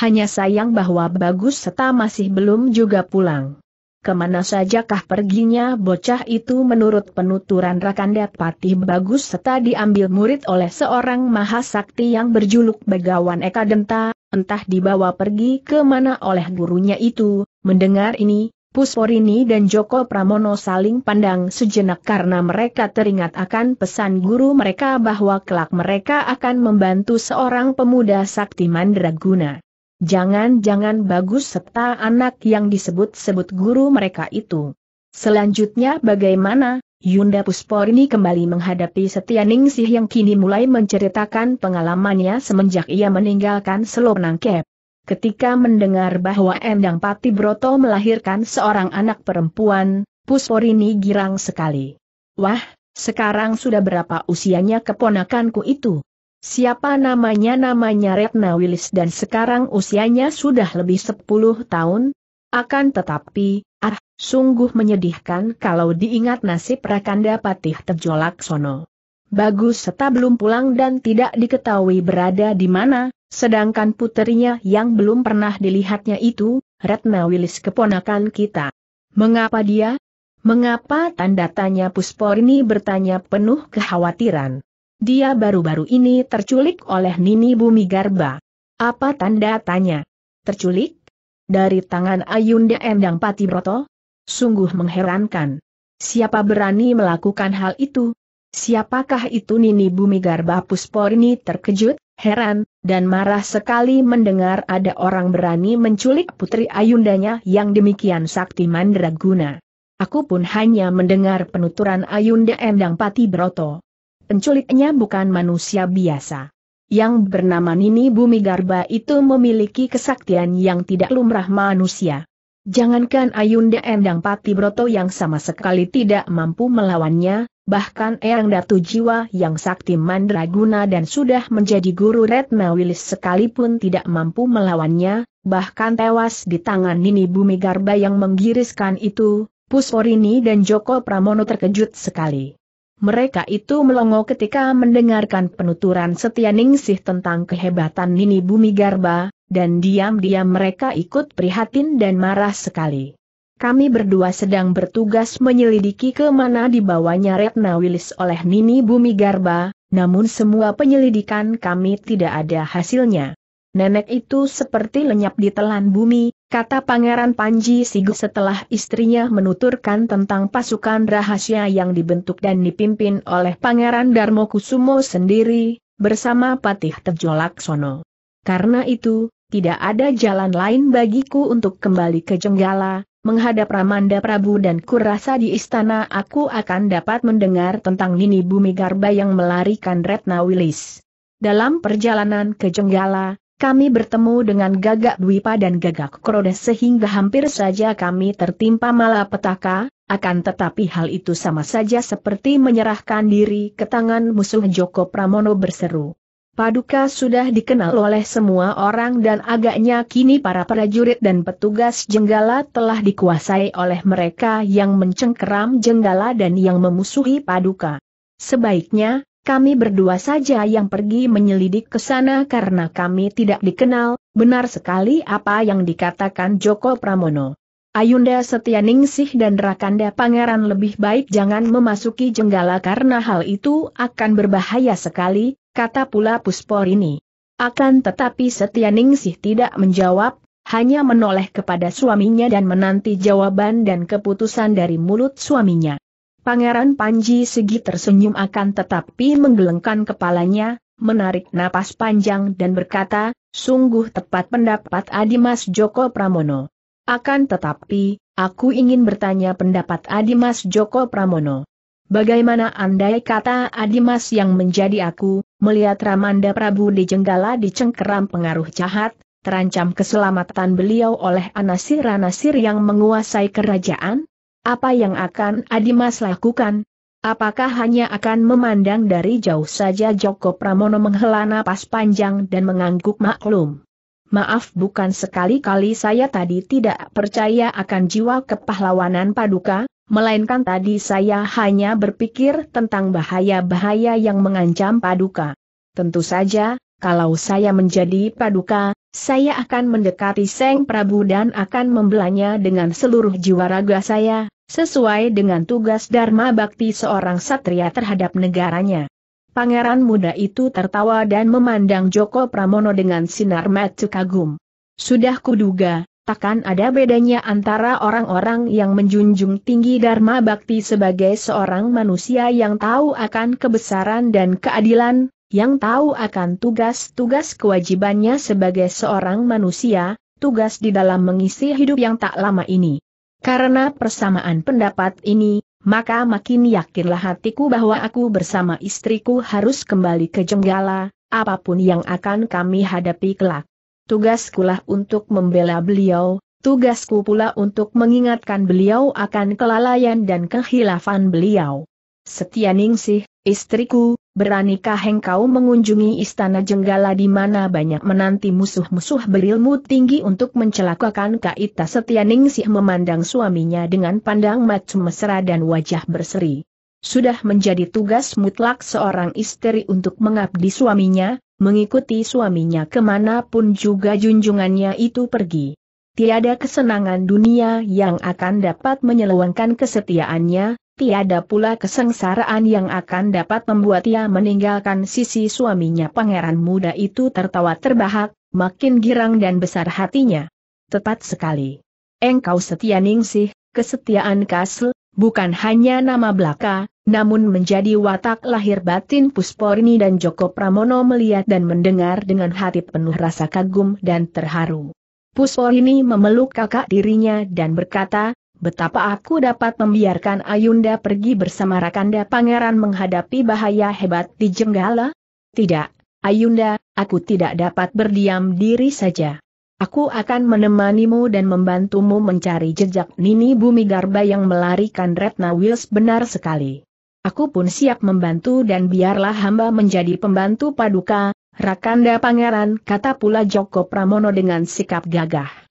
A: Hanya sayang bahwa Bagus Seta masih belum juga pulang. Kemana sajakah perginya bocah itu menurut penuturan Rakanda Patih Bagus serta diambil murid oleh seorang mahasakti yang berjuluk Begawan Eka Denta, entah dibawa pergi kemana oleh gurunya itu, mendengar ini, Pusporini dan Joko Pramono saling pandang sejenak karena mereka teringat akan pesan guru mereka bahwa kelak mereka akan membantu seorang pemuda sakti mandraguna. Jangan-jangan bagus serta anak yang disebut-sebut guru mereka itu. Selanjutnya bagaimana? Yunda Pusporni kembali menghadapi Ningsih yang kini mulai menceritakan pengalamannya semenjak ia meninggalkan Nangkep. Ketika mendengar bahwa Endang Pati Broto melahirkan seorang anak perempuan, Pusporini girang sekali. Wah, sekarang sudah berapa usianya keponakanku itu? Siapa namanya namanya Retna Willis dan sekarang usianya sudah lebih 10 tahun? Akan tetapi, ah, sungguh menyedihkan kalau diingat nasib Rakanda Patih terjolak Sono. Bagus tetap belum pulang dan tidak diketahui berada di mana, sedangkan putrinya yang belum pernah dilihatnya itu, Retna Willis keponakan kita. Mengapa dia? Mengapa tanda tanya Pusporni bertanya penuh kekhawatiran? Dia baru-baru ini terculik oleh Nini Bumi Garba. Apa tanda tanya? Terculik? Dari tangan Ayunda Endang Patibroto? Sungguh mengherankan. Siapa berani melakukan hal itu? Siapakah itu Nini Bumi Garba Pusporni terkejut, heran, dan marah sekali mendengar ada orang berani menculik putri Ayundanya yang demikian sakti mandraguna. Aku pun hanya mendengar penuturan Ayunda Endang Pati Broto. Penculiknya bukan manusia biasa. Yang bernama Nini Bumi Garba itu memiliki kesaktian yang tidak lumrah manusia. Jangankan Ayunda Endang Pati Broto yang sama sekali tidak mampu melawannya, bahkan Eyang Datu Jiwa yang sakti mandraguna dan sudah menjadi guru Retna Wilis sekalipun tidak mampu melawannya, bahkan tewas di tangan Nini Bumi Garba yang menggiriskan itu, Pusporini dan Joko Pramono terkejut sekali. Mereka itu melongo ketika mendengarkan penuturan Setia Ningsih tentang kehebatan Nini Bumi Garba, dan diam-diam mereka ikut prihatin dan marah sekali. Kami berdua sedang bertugas menyelidiki ke mana dibawanya Retna Wilis oleh Nini Bumi Garba, namun semua penyelidikan kami tidak ada hasilnya. Nenek itu seperti lenyap di telan bumi, kata Pangeran Panji Sigu setelah istrinya menuturkan tentang pasukan rahasia yang dibentuk dan dipimpin oleh Pangeran Darmo Kusumo sendiri, bersama Patih Tejo Laksono. Karena itu, tidak ada jalan lain bagiku untuk kembali ke Jenggala, menghadap Ramanda Prabu dan kurasa di istana aku akan dapat mendengar tentang Nini Bumi Garba yang melarikan Retna Wilis. Dalam perjalanan ke Jenggala, kami bertemu dengan Gagak Dwipa dan Gagak Krodes sehingga hampir saja kami tertimpa malapetaka, akan tetapi hal itu sama saja seperti menyerahkan diri ke tangan musuh Joko Pramono berseru. Paduka sudah dikenal oleh semua orang dan agaknya kini para prajurit dan petugas jenggala telah dikuasai oleh mereka yang mencengkeram jenggala dan yang memusuhi Paduka. Sebaiknya, kami berdua saja yang pergi menyelidik ke sana karena kami tidak dikenal, benar sekali apa yang dikatakan Joko Pramono. Ayunda Setianingsih dan Rakanda Pangeran lebih baik jangan memasuki jenggala karena hal itu akan berbahaya sekali, kata pula ini. Akan tetapi Setianingsih tidak menjawab, hanya menoleh kepada suaminya dan menanti jawaban dan keputusan dari mulut suaminya. Pangeran Panji Segi tersenyum akan tetapi menggelengkan kepalanya, menarik napas panjang dan berkata, sungguh tepat pendapat Adimas Joko Pramono. Akan tetapi, aku ingin bertanya pendapat Adimas Joko Pramono. Bagaimana andai kata Adimas yang menjadi aku, melihat Ramanda Prabu di jenggala di pengaruh jahat, terancam keselamatan beliau oleh anasir-anasir yang menguasai kerajaan? Apa yang akan Adimas lakukan? Apakah hanya akan memandang dari jauh saja Joko Pramono menghela napas panjang dan mengangguk maklum? Maaf bukan sekali-kali saya tadi tidak percaya akan jiwa kepahlawanan Paduka, melainkan tadi saya hanya berpikir tentang bahaya-bahaya yang mengancam Paduka. Tentu saja, kalau saya menjadi Paduka, saya akan mendekati Seng Prabu dan akan membelanya dengan seluruh jiwa raga saya, Sesuai dengan tugas Dharma Bakti seorang satria terhadap negaranya. Pangeran muda itu tertawa dan memandang Joko Pramono dengan sinar mata kagum. Sudah kuduga, takkan ada bedanya antara orang-orang yang menjunjung tinggi Dharma Bakti sebagai seorang manusia yang tahu akan kebesaran dan keadilan, yang tahu akan tugas-tugas kewajibannya sebagai seorang manusia, tugas di dalam mengisi hidup yang tak lama ini. Karena persamaan pendapat ini, maka makin yakinlah hatiku bahwa aku bersama istriku harus kembali ke Jenggala, apapun yang akan kami hadapi kelak. Tugaskulah untuk membela beliau, tugasku pula untuk mengingatkan beliau akan kelalaian dan kehilafan beliau. Setia Ningsih, Istriku, beranikah engkau mengunjungi istana Jenggala di mana banyak menanti musuh-musuh berilmu tinggi untuk mencelakakan Kaita Ningsih memandang suaminya dengan pandang macam mesra dan wajah berseri. Sudah menjadi tugas mutlak seorang istri untuk mengabdi suaminya, mengikuti suaminya kemanapun juga junjungannya itu pergi. Tiada kesenangan dunia yang akan dapat menyeluangkan kesetiaannya, tiada pula kesengsaraan yang akan dapat membuat ia meninggalkan sisi suaminya pangeran muda itu tertawa terbahak, makin girang dan besar hatinya. Tepat sekali. Engkau setia ningsih, kesetiaan kasel, bukan hanya nama belaka, namun menjadi watak lahir batin Pusporni dan Joko Pramono melihat dan mendengar dengan hati penuh rasa kagum dan terharu. Pusporni memeluk kakak dirinya dan berkata, Betapa aku dapat membiarkan Ayunda pergi bersama Rakanda Pangeran menghadapi bahaya hebat di Jenggala? Tidak, Ayunda, aku tidak dapat berdiam diri saja. Aku akan menemanimu dan membantumu mencari jejak Nini Bumi Garba yang melarikan Retna Wills benar sekali. Aku pun siap membantu dan biarlah hamba menjadi pembantu paduka, Rakanda Pangeran kata pula Joko Pramono dengan sikap gagah.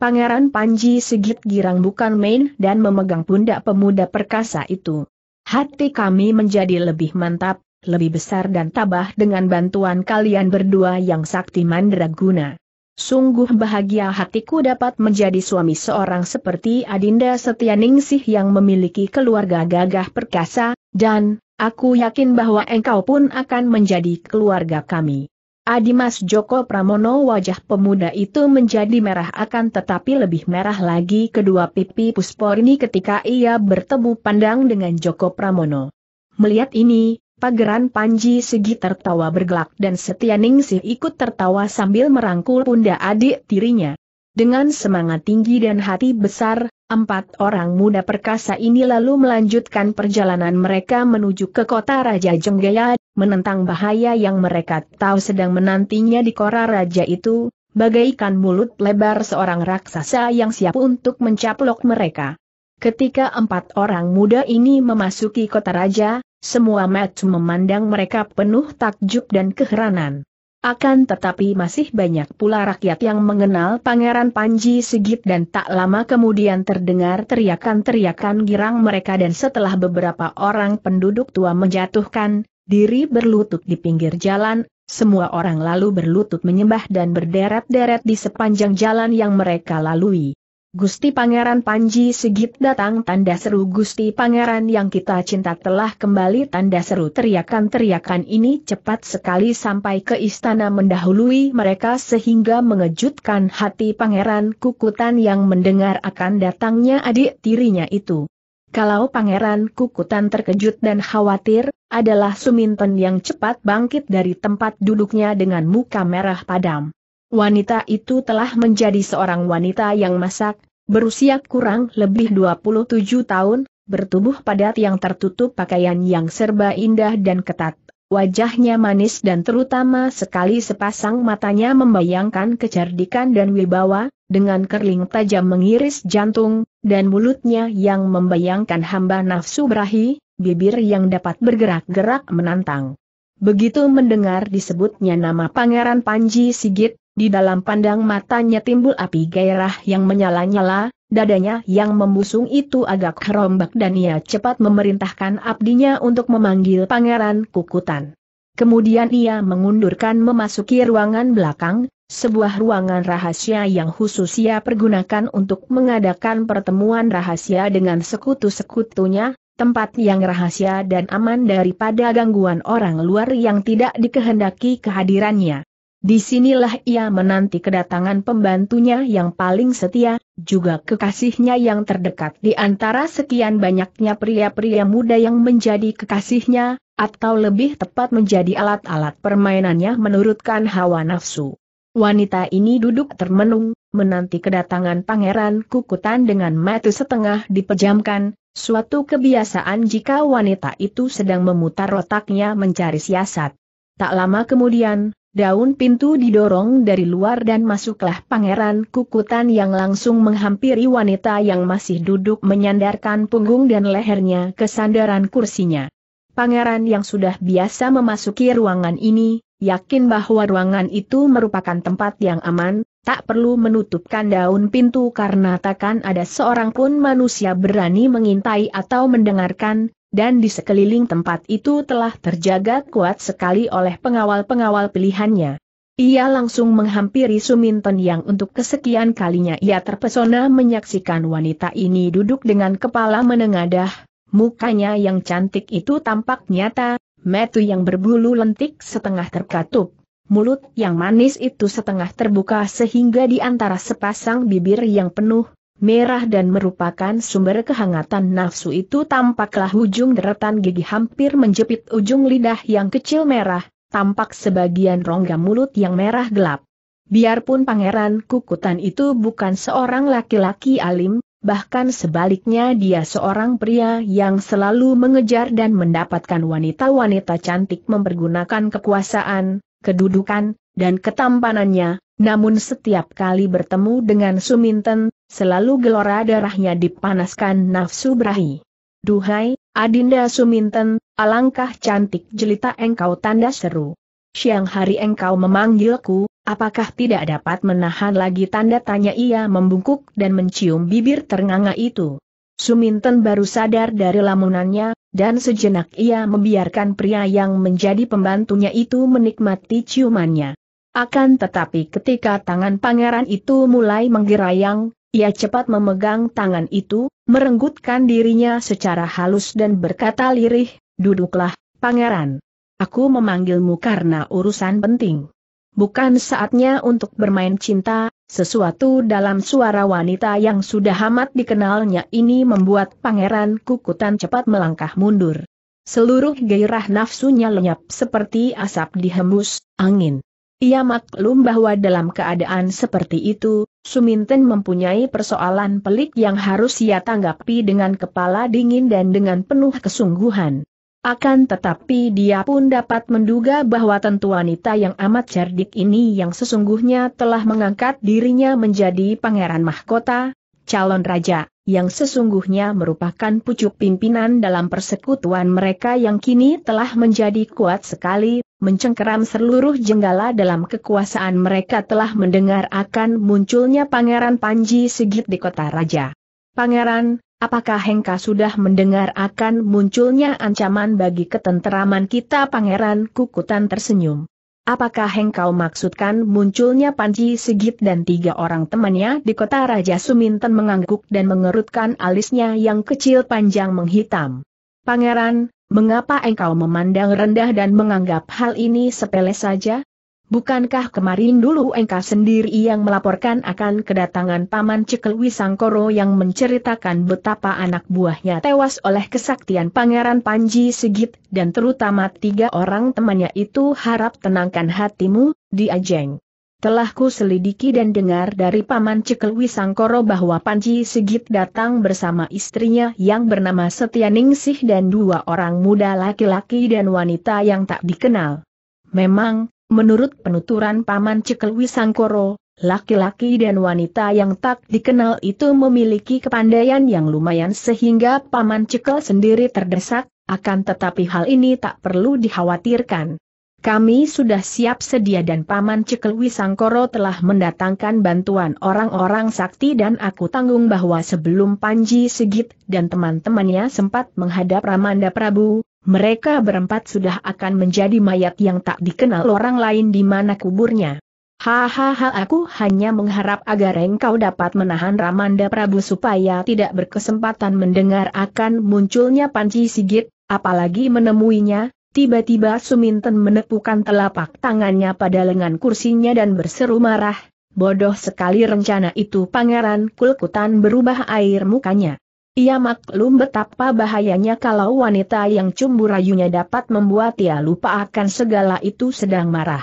A: Pangeran Panji Sigit Girang bukan main dan memegang pundak pemuda perkasa itu. Hati kami menjadi lebih mantap, lebih besar dan tabah dengan bantuan kalian berdua yang sakti mandraguna. Sungguh bahagia hatiku dapat menjadi suami seorang seperti Adinda Setianingsih yang memiliki keluarga gagah perkasa, dan, aku yakin bahwa engkau pun akan menjadi keluarga kami. Adimas Joko Pramono wajah pemuda itu menjadi merah akan tetapi lebih merah lagi kedua pipi Pusporni ketika ia bertemu pandang dengan Joko Pramono. Melihat ini, pageran Panji Segi tertawa bergelak dan Ningsih ikut tertawa sambil merangkul pundak adik tirinya. Dengan semangat tinggi dan hati besar, empat orang muda perkasa ini lalu melanjutkan perjalanan mereka menuju ke kota Raja Jenggaya, menentang bahaya yang mereka tahu sedang menantinya di kora raja itu, bagaikan mulut lebar seorang raksasa yang siap untuk mencaplok mereka. Ketika empat orang muda ini memasuki kota raja, semua mata memandang mereka penuh takjub dan keheranan. Akan tetapi masih banyak pula rakyat yang mengenal Pangeran Panji Sigit dan tak lama kemudian terdengar teriakan-teriakan girang mereka dan setelah beberapa orang penduduk tua menjatuhkan, diri berlutut di pinggir jalan, semua orang lalu berlutut menyembah dan berderet-deret di sepanjang jalan yang mereka lalui. Gusti Pangeran Panji Sigit datang tanda seru Gusti Pangeran yang kita cinta telah kembali tanda seru teriakan-teriakan ini cepat sekali sampai ke istana mendahului mereka sehingga mengejutkan hati Pangeran Kukutan yang mendengar akan datangnya adik tirinya itu. Kalau Pangeran Kukutan terkejut dan khawatir, adalah Suminten yang cepat bangkit dari tempat duduknya dengan muka merah padam. Wanita itu telah menjadi seorang wanita yang masak, berusia kurang lebih 27 tahun, bertubuh padat yang tertutup pakaian yang serba indah dan ketat. Wajahnya manis dan terutama sekali sepasang matanya membayangkan kecerdikan dan wibawa, dengan kerling tajam mengiris jantung, dan mulutnya yang membayangkan hamba nafsu berahi, bibir yang dapat bergerak-gerak menantang. Begitu mendengar disebutnya nama Pangeran Panji Sigit, di dalam pandang matanya timbul api gairah yang menyala-nyala, dadanya yang membusung itu agak kerombak dan ia cepat memerintahkan abdinya untuk memanggil pangeran kukutan. Kemudian ia mengundurkan memasuki ruangan belakang, sebuah ruangan rahasia yang khusus ia pergunakan untuk mengadakan pertemuan rahasia dengan sekutu-sekutunya, tempat yang rahasia dan aman daripada gangguan orang luar yang tidak dikehendaki kehadirannya. Disinilah ia menanti kedatangan pembantunya yang paling setia, juga kekasihnya yang terdekat di antara sekian banyaknya pria-pria muda yang menjadi kekasihnya, atau lebih tepat menjadi alat-alat permainannya menurutkan hawa nafsu. Wanita ini duduk termenung, menanti kedatangan pangeran kukutan dengan mata setengah dipejamkan, suatu kebiasaan jika wanita itu sedang memutar otaknya mencari siasat. Tak lama kemudian, Daun pintu didorong dari luar dan masuklah pangeran kukutan yang langsung menghampiri wanita yang masih duduk menyandarkan punggung dan lehernya ke sandaran kursinya. Pangeran yang sudah biasa memasuki ruangan ini, yakin bahwa ruangan itu merupakan tempat yang aman, tak perlu menutupkan daun pintu karena takkan ada seorang pun manusia berani mengintai atau mendengarkan, dan di sekeliling tempat itu telah terjaga kuat sekali oleh pengawal-pengawal pilihannya. Ia langsung menghampiri Suminten yang untuk kesekian kalinya ia terpesona menyaksikan wanita ini duduk dengan kepala menengadah, mukanya yang cantik itu tampak nyata, metu yang berbulu lentik setengah terkatup, mulut yang manis itu setengah terbuka sehingga di antara sepasang bibir yang penuh merah dan merupakan sumber kehangatan nafsu itu tampaklah ujung deretan gigi hampir menjepit ujung lidah yang kecil merah, tampak sebagian rongga mulut yang merah gelap. Biarpun pangeran kukutan itu bukan seorang laki-laki alim, bahkan sebaliknya dia seorang pria yang selalu mengejar dan mendapatkan wanita-wanita cantik mempergunakan kekuasaan, kedudukan, dan ketampanannya, namun setiap kali bertemu dengan Suminten, Selalu gelora darahnya dipanaskan nafsu berahi. Duhai, Adinda Suminten, alangkah cantik jelita engkau tanda seru. Siang hari engkau memanggilku, apakah tidak dapat menahan lagi tanda tanya ia membungkuk dan mencium bibir ternganga itu. Suminten baru sadar dari lamunannya, dan sejenak ia membiarkan pria yang menjadi pembantunya itu menikmati ciumannya. Akan tetapi ketika tangan pangeran itu mulai menggerayang, ia cepat memegang tangan itu, merenggutkan dirinya secara halus dan berkata lirih, duduklah, pangeran. Aku memanggilmu karena urusan penting. Bukan saatnya untuk bermain cinta, sesuatu dalam suara wanita yang sudah amat dikenalnya ini membuat pangeran kukutan cepat melangkah mundur. Seluruh gairah nafsunya lenyap seperti asap dihembus, angin. Ia maklum bahwa dalam keadaan seperti itu, Suminten mempunyai persoalan pelik yang harus ia tanggapi dengan kepala dingin dan dengan penuh kesungguhan. Akan tetapi dia pun dapat menduga bahwa tentu wanita yang amat cerdik ini yang sesungguhnya telah mengangkat dirinya menjadi pangeran mahkota, calon raja yang sesungguhnya merupakan pucuk pimpinan dalam persekutuan mereka yang kini telah menjadi kuat sekali, mencengkeram seluruh jenggala dalam kekuasaan mereka telah mendengar akan munculnya Pangeran Panji Sigit di kota raja. Pangeran, apakah Hengka sudah mendengar akan munculnya ancaman bagi ketenteraman kita Pangeran Kukutan tersenyum. Apakah engkau maksudkan munculnya Panji Sigit dan tiga orang temannya di kota Raja Suminten mengangguk dan mengerutkan alisnya yang kecil panjang menghitam? Pangeran, mengapa engkau memandang rendah dan menganggap hal ini sepele saja? Bukankah kemarin dulu engkau sendiri yang melaporkan akan kedatangan Paman Cekel Wisangkoro yang menceritakan betapa anak buahnya tewas oleh kesaktian Pangeran Panji Sigit dan terutama tiga orang temannya itu harap tenangkan hatimu, diajeng. Telah ku selidiki dan dengar dari Paman Cekel Wisangkoro bahwa Panji Sigit datang bersama istrinya yang bernama Ningsih dan dua orang muda laki-laki dan wanita yang tak dikenal. Memang, Menurut penuturan Paman Cikel Wisangkoro, laki-laki dan wanita yang tak dikenal itu memiliki kepandaian yang lumayan sehingga Paman Cekel sendiri terdesak, akan tetapi hal ini tak perlu dikhawatirkan. Kami sudah siap sedia dan Paman Cekelwi Wisangkoro telah mendatangkan bantuan orang-orang sakti dan aku tanggung bahwa sebelum Panji Sigit dan teman-temannya sempat menghadap Ramanda Prabu, mereka berempat sudah akan menjadi mayat yang tak dikenal orang lain di mana kuburnya. Hahaha aku hanya mengharap agar engkau dapat menahan Ramanda Prabu supaya tidak berkesempatan mendengar akan munculnya Panci Sigit, apalagi menemuinya, tiba-tiba Suminten menepukan telapak tangannya pada lengan kursinya dan berseru marah, bodoh sekali rencana itu pangeran kulkutan berubah air mukanya. Ia maklum betapa bahayanya kalau wanita yang cumbu rayunya dapat membuat ia lupa akan segala itu sedang marah.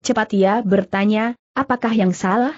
A: Cepat ia bertanya, apakah yang salah?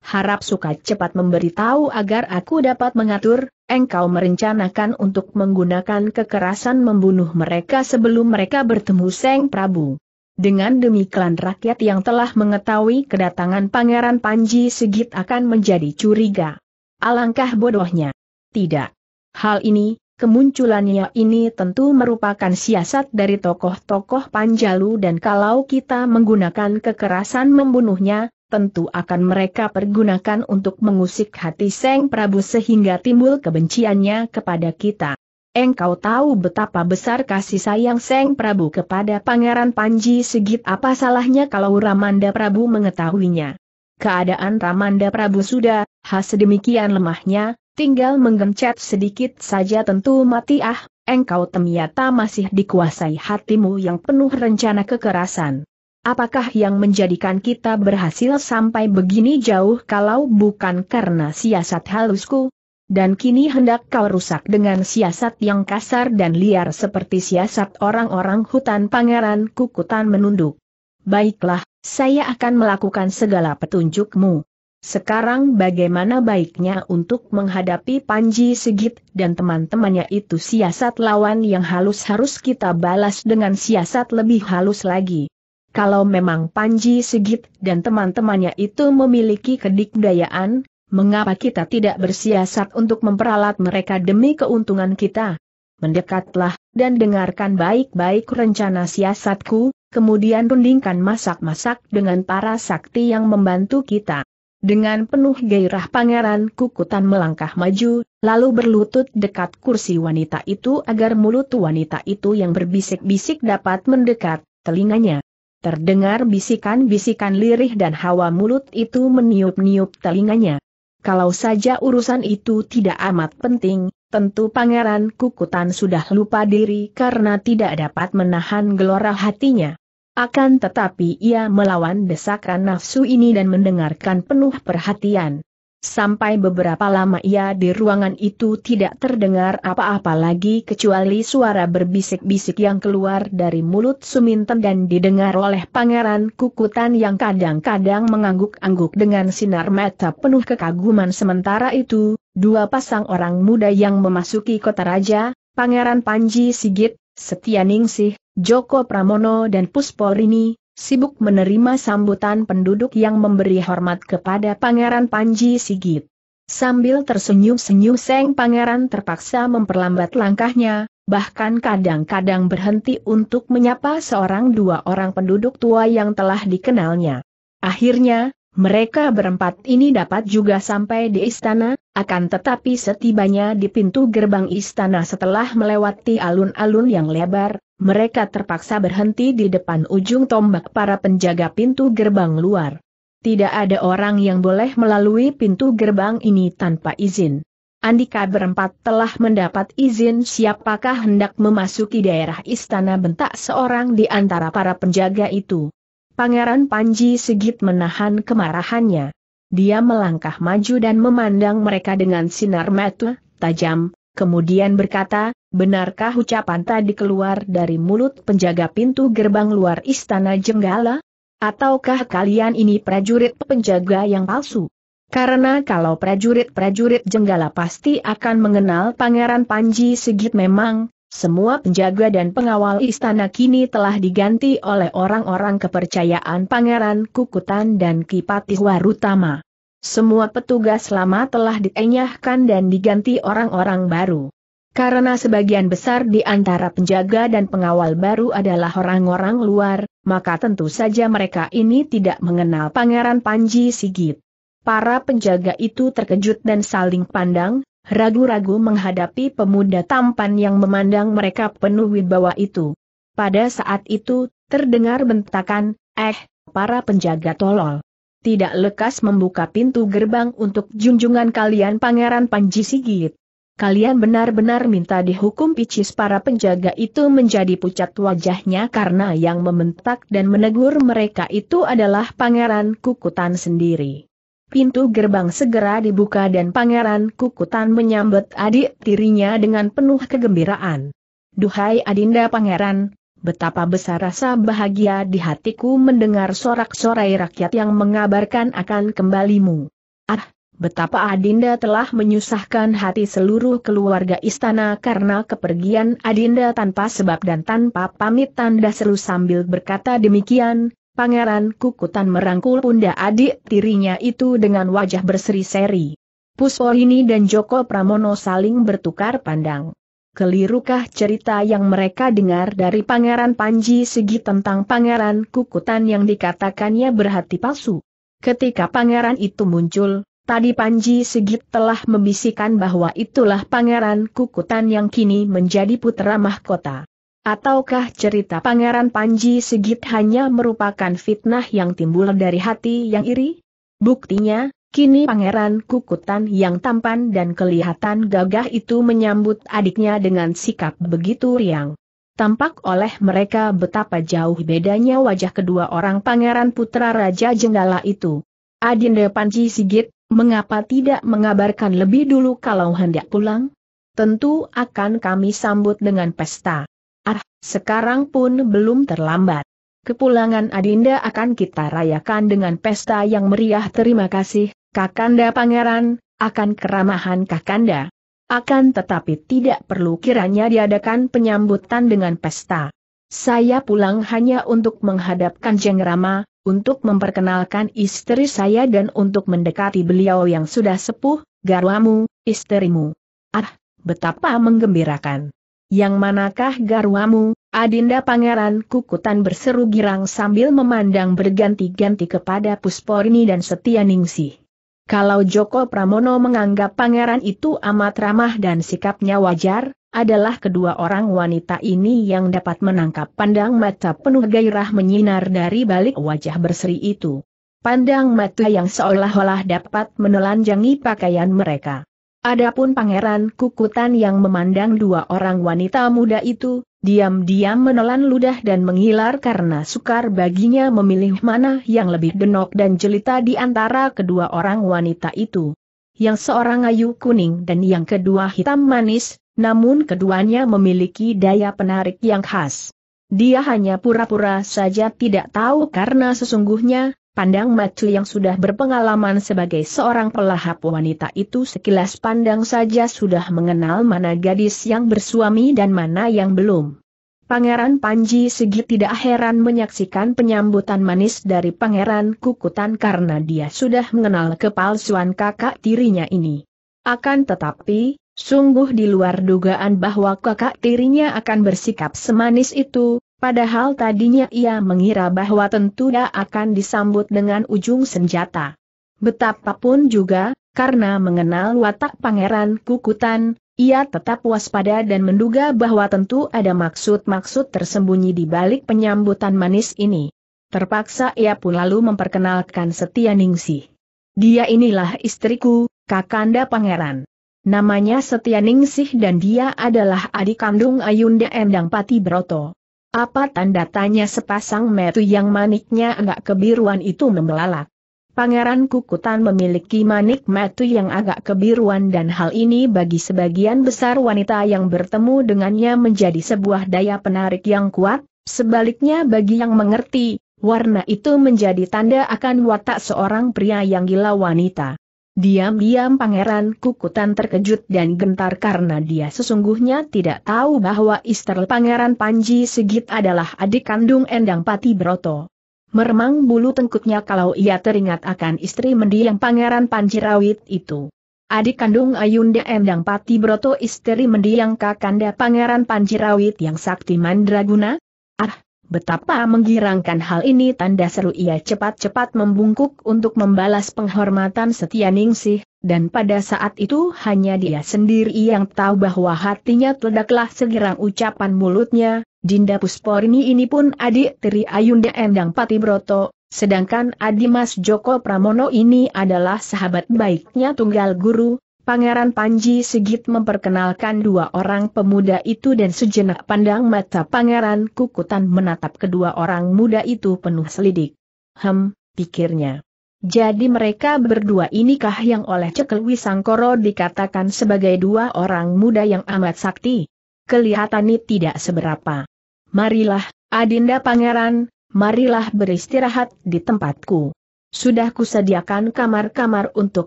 A: Harap suka cepat memberitahu agar aku dapat mengatur, engkau merencanakan untuk menggunakan kekerasan membunuh mereka sebelum mereka bertemu Seng Prabu. Dengan demikian rakyat yang telah mengetahui kedatangan Pangeran Panji Sigit akan menjadi curiga. Alangkah bodohnya. Tidak. Hal ini, kemunculannya ini tentu merupakan siasat dari tokoh-tokoh Panjalu dan kalau kita menggunakan kekerasan membunuhnya, tentu akan mereka pergunakan untuk mengusik hati Seng Prabu sehingga timbul kebenciannya kepada kita. Engkau tahu betapa besar kasih sayang Seng Prabu kepada Pangeran Panji segit apa salahnya kalau Ramanda Prabu mengetahuinya. Keadaan Ramanda Prabu sudah, khas sedemikian lemahnya, Tinggal menggencet sedikit saja tentu mati ah, engkau ternyata masih dikuasai hatimu yang penuh rencana kekerasan. Apakah yang menjadikan kita berhasil sampai begini jauh kalau bukan karena siasat halusku? Dan kini hendak kau rusak dengan siasat yang kasar dan liar seperti siasat orang-orang hutan pangeran kukutan menunduk. Baiklah, saya akan melakukan segala petunjukmu. Sekarang bagaimana baiknya untuk menghadapi Panji Sigit dan teman-temannya itu siasat lawan yang halus harus kita balas dengan siasat lebih halus lagi. Kalau memang Panji Sigit dan teman-temannya itu memiliki kedikdayaan, mengapa kita tidak bersiasat untuk memperalat mereka demi keuntungan kita? Mendekatlah, dan dengarkan baik-baik rencana siasatku, kemudian rundingkan masak-masak dengan para sakti yang membantu kita. Dengan penuh gairah pangeran kukutan melangkah maju, lalu berlutut dekat kursi wanita itu agar mulut wanita itu yang berbisik-bisik dapat mendekat telinganya. Terdengar bisikan-bisikan lirih dan hawa mulut itu meniup-niup telinganya. Kalau saja urusan itu tidak amat penting, tentu pangeran kukutan sudah lupa diri karena tidak dapat menahan gelora hatinya. Akan tetapi ia melawan desakan nafsu ini dan mendengarkan penuh perhatian. Sampai beberapa lama ia di ruangan itu tidak terdengar apa-apa lagi kecuali suara berbisik-bisik yang keluar dari mulut Suminten dan didengar oleh pangeran kukutan yang kadang-kadang mengangguk-angguk dengan sinar mata penuh kekaguman sementara itu, dua pasang orang muda yang memasuki kota raja, pangeran Panji Sigit, Setianingsih, Joko Pramono dan Pusporini, sibuk menerima sambutan penduduk yang memberi hormat kepada Pangeran Panji Sigit. Sambil tersenyum-senyum Seng Pangeran terpaksa memperlambat langkahnya, bahkan kadang-kadang berhenti untuk menyapa seorang dua orang penduduk tua yang telah dikenalnya. Akhirnya, mereka berempat ini dapat juga sampai di istana, akan tetapi setibanya di pintu gerbang istana setelah melewati alun-alun yang lebar, mereka terpaksa berhenti di depan ujung tombak para penjaga pintu gerbang luar. Tidak ada orang yang boleh melalui pintu gerbang ini tanpa izin. Andika berempat telah mendapat izin siapakah hendak memasuki daerah istana bentak seorang di antara para penjaga itu. Pangeran Panji Sigit menahan kemarahannya. Dia melangkah maju dan memandang mereka dengan sinar mata tajam, kemudian berkata, benarkah ucapan tadi keluar dari mulut penjaga pintu gerbang luar istana Jenggala? Ataukah kalian ini prajurit penjaga yang palsu? Karena kalau prajurit-prajurit Jenggala pasti akan mengenal Pangeran Panji Sigit memang, semua penjaga dan pengawal istana kini telah diganti oleh orang-orang kepercayaan Pangeran Kukutan dan Kipati Warutama. Semua petugas lama telah dienyahkan dan diganti orang-orang baru. Karena sebagian besar di antara penjaga dan pengawal baru adalah orang-orang luar, maka tentu saja mereka ini tidak mengenal Pangeran Panji Sigit. Para penjaga itu terkejut dan saling pandang, ragu-ragu menghadapi pemuda tampan yang memandang mereka penuh wibawa itu. Pada saat itu, terdengar bentakan, eh, para penjaga tolol. Tidak lekas membuka pintu gerbang untuk junjungan kalian Pangeran Panji Sigit. Kalian benar-benar minta dihukum picis para penjaga itu menjadi pucat wajahnya karena yang membentak dan menegur mereka itu adalah Pangeran Kukutan sendiri. Pintu gerbang segera dibuka dan Pangeran Kukutan menyambut adik tirinya dengan penuh kegembiraan. Duhai Adinda Pangeran, betapa besar rasa bahagia di hatiku mendengar sorak-sorai rakyat yang mengabarkan akan kembalimu. Ah, betapa Adinda telah menyusahkan hati seluruh keluarga istana karena kepergian Adinda tanpa sebab dan tanpa pamit tanda seru sambil berkata demikian, Pangeran Kukutan merangkul pundak adik tirinya itu dengan wajah berseri-seri. Puspo ini dan Joko Pramono saling bertukar pandang. Kelirukah cerita yang mereka dengar dari Pangeran Panji Segi tentang Pangeran Kukutan yang dikatakannya berhati palsu? Ketika pangeran itu muncul, Tadi Panji Sigit telah membisikkan bahwa itulah pangeran Kukutan yang kini menjadi putra mahkota. Ataukah cerita Pangeran Panji Sigit hanya merupakan fitnah yang timbul dari hati yang iri? Buktinya, kini Pangeran Kukutan yang tampan dan kelihatan gagah itu menyambut adiknya dengan sikap begitu riang. Tampak oleh mereka betapa jauh bedanya wajah kedua orang Pangeran Putra Raja Jenggala itu. Adinda Panji Sigit, mengapa tidak mengabarkan lebih dulu kalau hendak pulang? Tentu akan kami sambut dengan pesta. Ah, sekarang pun belum terlambat. Kepulangan Adinda akan kita rayakan dengan pesta yang meriah terima kasih, Kakanda Pangeran, akan keramahan Kakanda. Akan tetapi tidak perlu kiranya diadakan penyambutan dengan pesta. Saya pulang hanya untuk menghadapkan Jeng Rama, untuk memperkenalkan istri saya dan untuk mendekati beliau yang sudah sepuh, garwamu, istrimu. Ah, betapa menggembirakan. Yang manakah garwamu, Adinda Pangeran Kukutan berseru girang sambil memandang berganti-ganti kepada Pusporni dan Ningsih. Kalau Joko Pramono menganggap pangeran itu amat ramah dan sikapnya wajar, adalah kedua orang wanita ini yang dapat menangkap pandang mata penuh gairah menyinar dari balik wajah berseri itu. Pandang mata yang seolah-olah dapat menelanjangi pakaian mereka. Adapun Pangeran Kukutan yang memandang dua orang wanita muda itu, diam-diam menelan ludah dan menghilar karena sukar baginya memilih mana yang lebih denok dan jelita di antara kedua orang wanita itu. Yang seorang ayu kuning dan yang kedua hitam manis, namun keduanya memiliki daya penarik yang khas. Dia hanya pura-pura saja tidak tahu karena sesungguhnya, Pandang Macu yang sudah berpengalaman sebagai seorang pelahap wanita itu sekilas pandang saja sudah mengenal mana gadis yang bersuami dan mana yang belum. Pangeran Panji Segi tidak heran menyaksikan penyambutan manis dari Pangeran Kukutan karena dia sudah mengenal kepalsuan kakak tirinya ini. Akan tetapi, sungguh di luar dugaan bahwa kakak tirinya akan bersikap semanis itu, Padahal tadinya ia mengira bahwa tentu dia akan disambut dengan ujung senjata. Betapapun juga, karena mengenal watak pangeran kukutan, ia tetap waspada dan menduga bahwa tentu ada maksud-maksud tersembunyi di balik penyambutan manis ini. Terpaksa ia pun lalu memperkenalkan Setia Ningsih. Dia inilah istriku, Kakanda Pangeran. Namanya Setia Ningsih dan dia adalah adik kandung Ayunda Endang Pati Broto. Apa tanda tanya sepasang metu yang maniknya agak kebiruan itu membelalak? Pangeran Kukutan memiliki manik metu yang agak kebiruan dan hal ini bagi sebagian besar wanita yang bertemu dengannya menjadi sebuah daya penarik yang kuat, sebaliknya bagi yang mengerti, warna itu menjadi tanda akan watak seorang pria yang gila wanita. Diam-diam Pangeran Kukutan terkejut dan gentar karena dia sesungguhnya tidak tahu bahwa istri Pangeran Panji segit adalah adik kandung Endang Pati Broto. Meremang bulu tengkuknya kalau ia teringat akan istri mendiang Pangeran Panji Rawit itu. Adik kandung Ayunda Endang Pati Broto istri mendiang Kakanda Pangeran Panji Rawit yang sakti mandraguna? Ah, Betapa menggirangkan hal ini tanda seru ia cepat-cepat membungkuk untuk membalas penghormatan setia Ningsih, dan pada saat itu hanya dia sendiri yang tahu bahwa hatinya teledaklah segera ucapan mulutnya, Dinda Pusporini ini pun adik tiri Ayunda Endang Patibroto, sedangkan Adimas Joko Pramono ini adalah sahabat baiknya tunggal guru, Pangeran Panji Sigit memperkenalkan dua orang pemuda itu dan sejenak pandang mata Pangeran Kukutan menatap kedua orang muda itu penuh selidik. Hem, pikirnya. Jadi mereka berdua inikah yang oleh Cekel Wisangkoro dikatakan sebagai dua orang muda yang amat sakti? Kelihatannya tidak seberapa. Marilah, Adinda Pangeran, marilah beristirahat di tempatku. Sudah kusediakan kamar-kamar untuk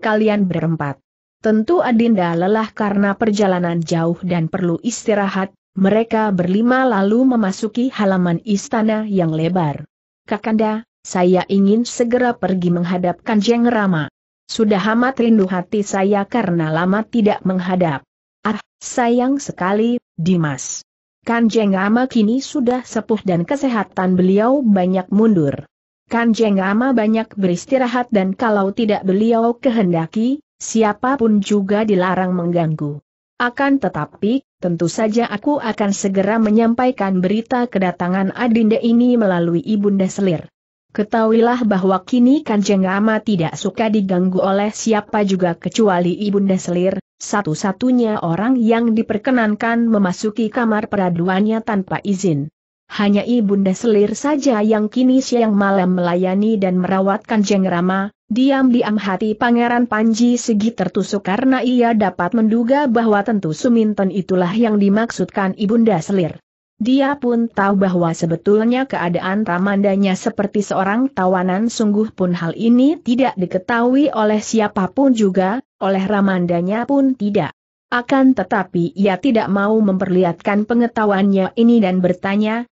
A: kalian berempat. Tentu Adinda lelah karena perjalanan jauh dan perlu istirahat, mereka berlima lalu memasuki halaman istana yang lebar. Kakanda, saya ingin segera pergi menghadap Kanjeng Rama. Sudah amat rindu hati saya karena lama tidak menghadap. Ah, sayang sekali, Dimas. Kanjeng Rama kini sudah sepuh dan kesehatan beliau banyak mundur. Kanjeng Rama banyak beristirahat dan kalau tidak beliau kehendaki, siapapun juga dilarang mengganggu. Akan tetapi, tentu saja aku akan segera menyampaikan berita kedatangan Adinda ini melalui Ibunda Selir. Ketahuilah bahwa kini Kanjeng Rama tidak suka diganggu oleh siapa juga kecuali Ibunda Selir, satu-satunya orang yang diperkenankan memasuki kamar peraduannya tanpa izin hanya ibunda selir saja yang kini siang malam melayani dan merawat Kanjeng Rama, diam-diam hati Pangeran Panji segi tertusuk karena ia dapat menduga bahwa tentu Suminten itulah yang dimaksudkan ibunda selir. Dia pun tahu bahwa sebetulnya keadaan Ramandanya seperti seorang tawanan sungguh pun hal ini tidak diketahui oleh siapapun juga, oleh Ramandanya pun tidak. Akan tetapi ia tidak mau memperlihatkan pengetahuannya ini dan bertanya,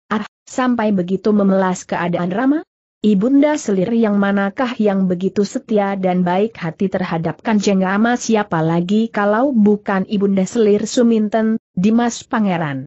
A: sampai begitu memelas keadaan Rama? Ibunda selir yang manakah yang begitu setia dan baik hati terhadap Kanjeng Rama siapa lagi kalau bukan Ibunda selir Suminten, Dimas Pangeran.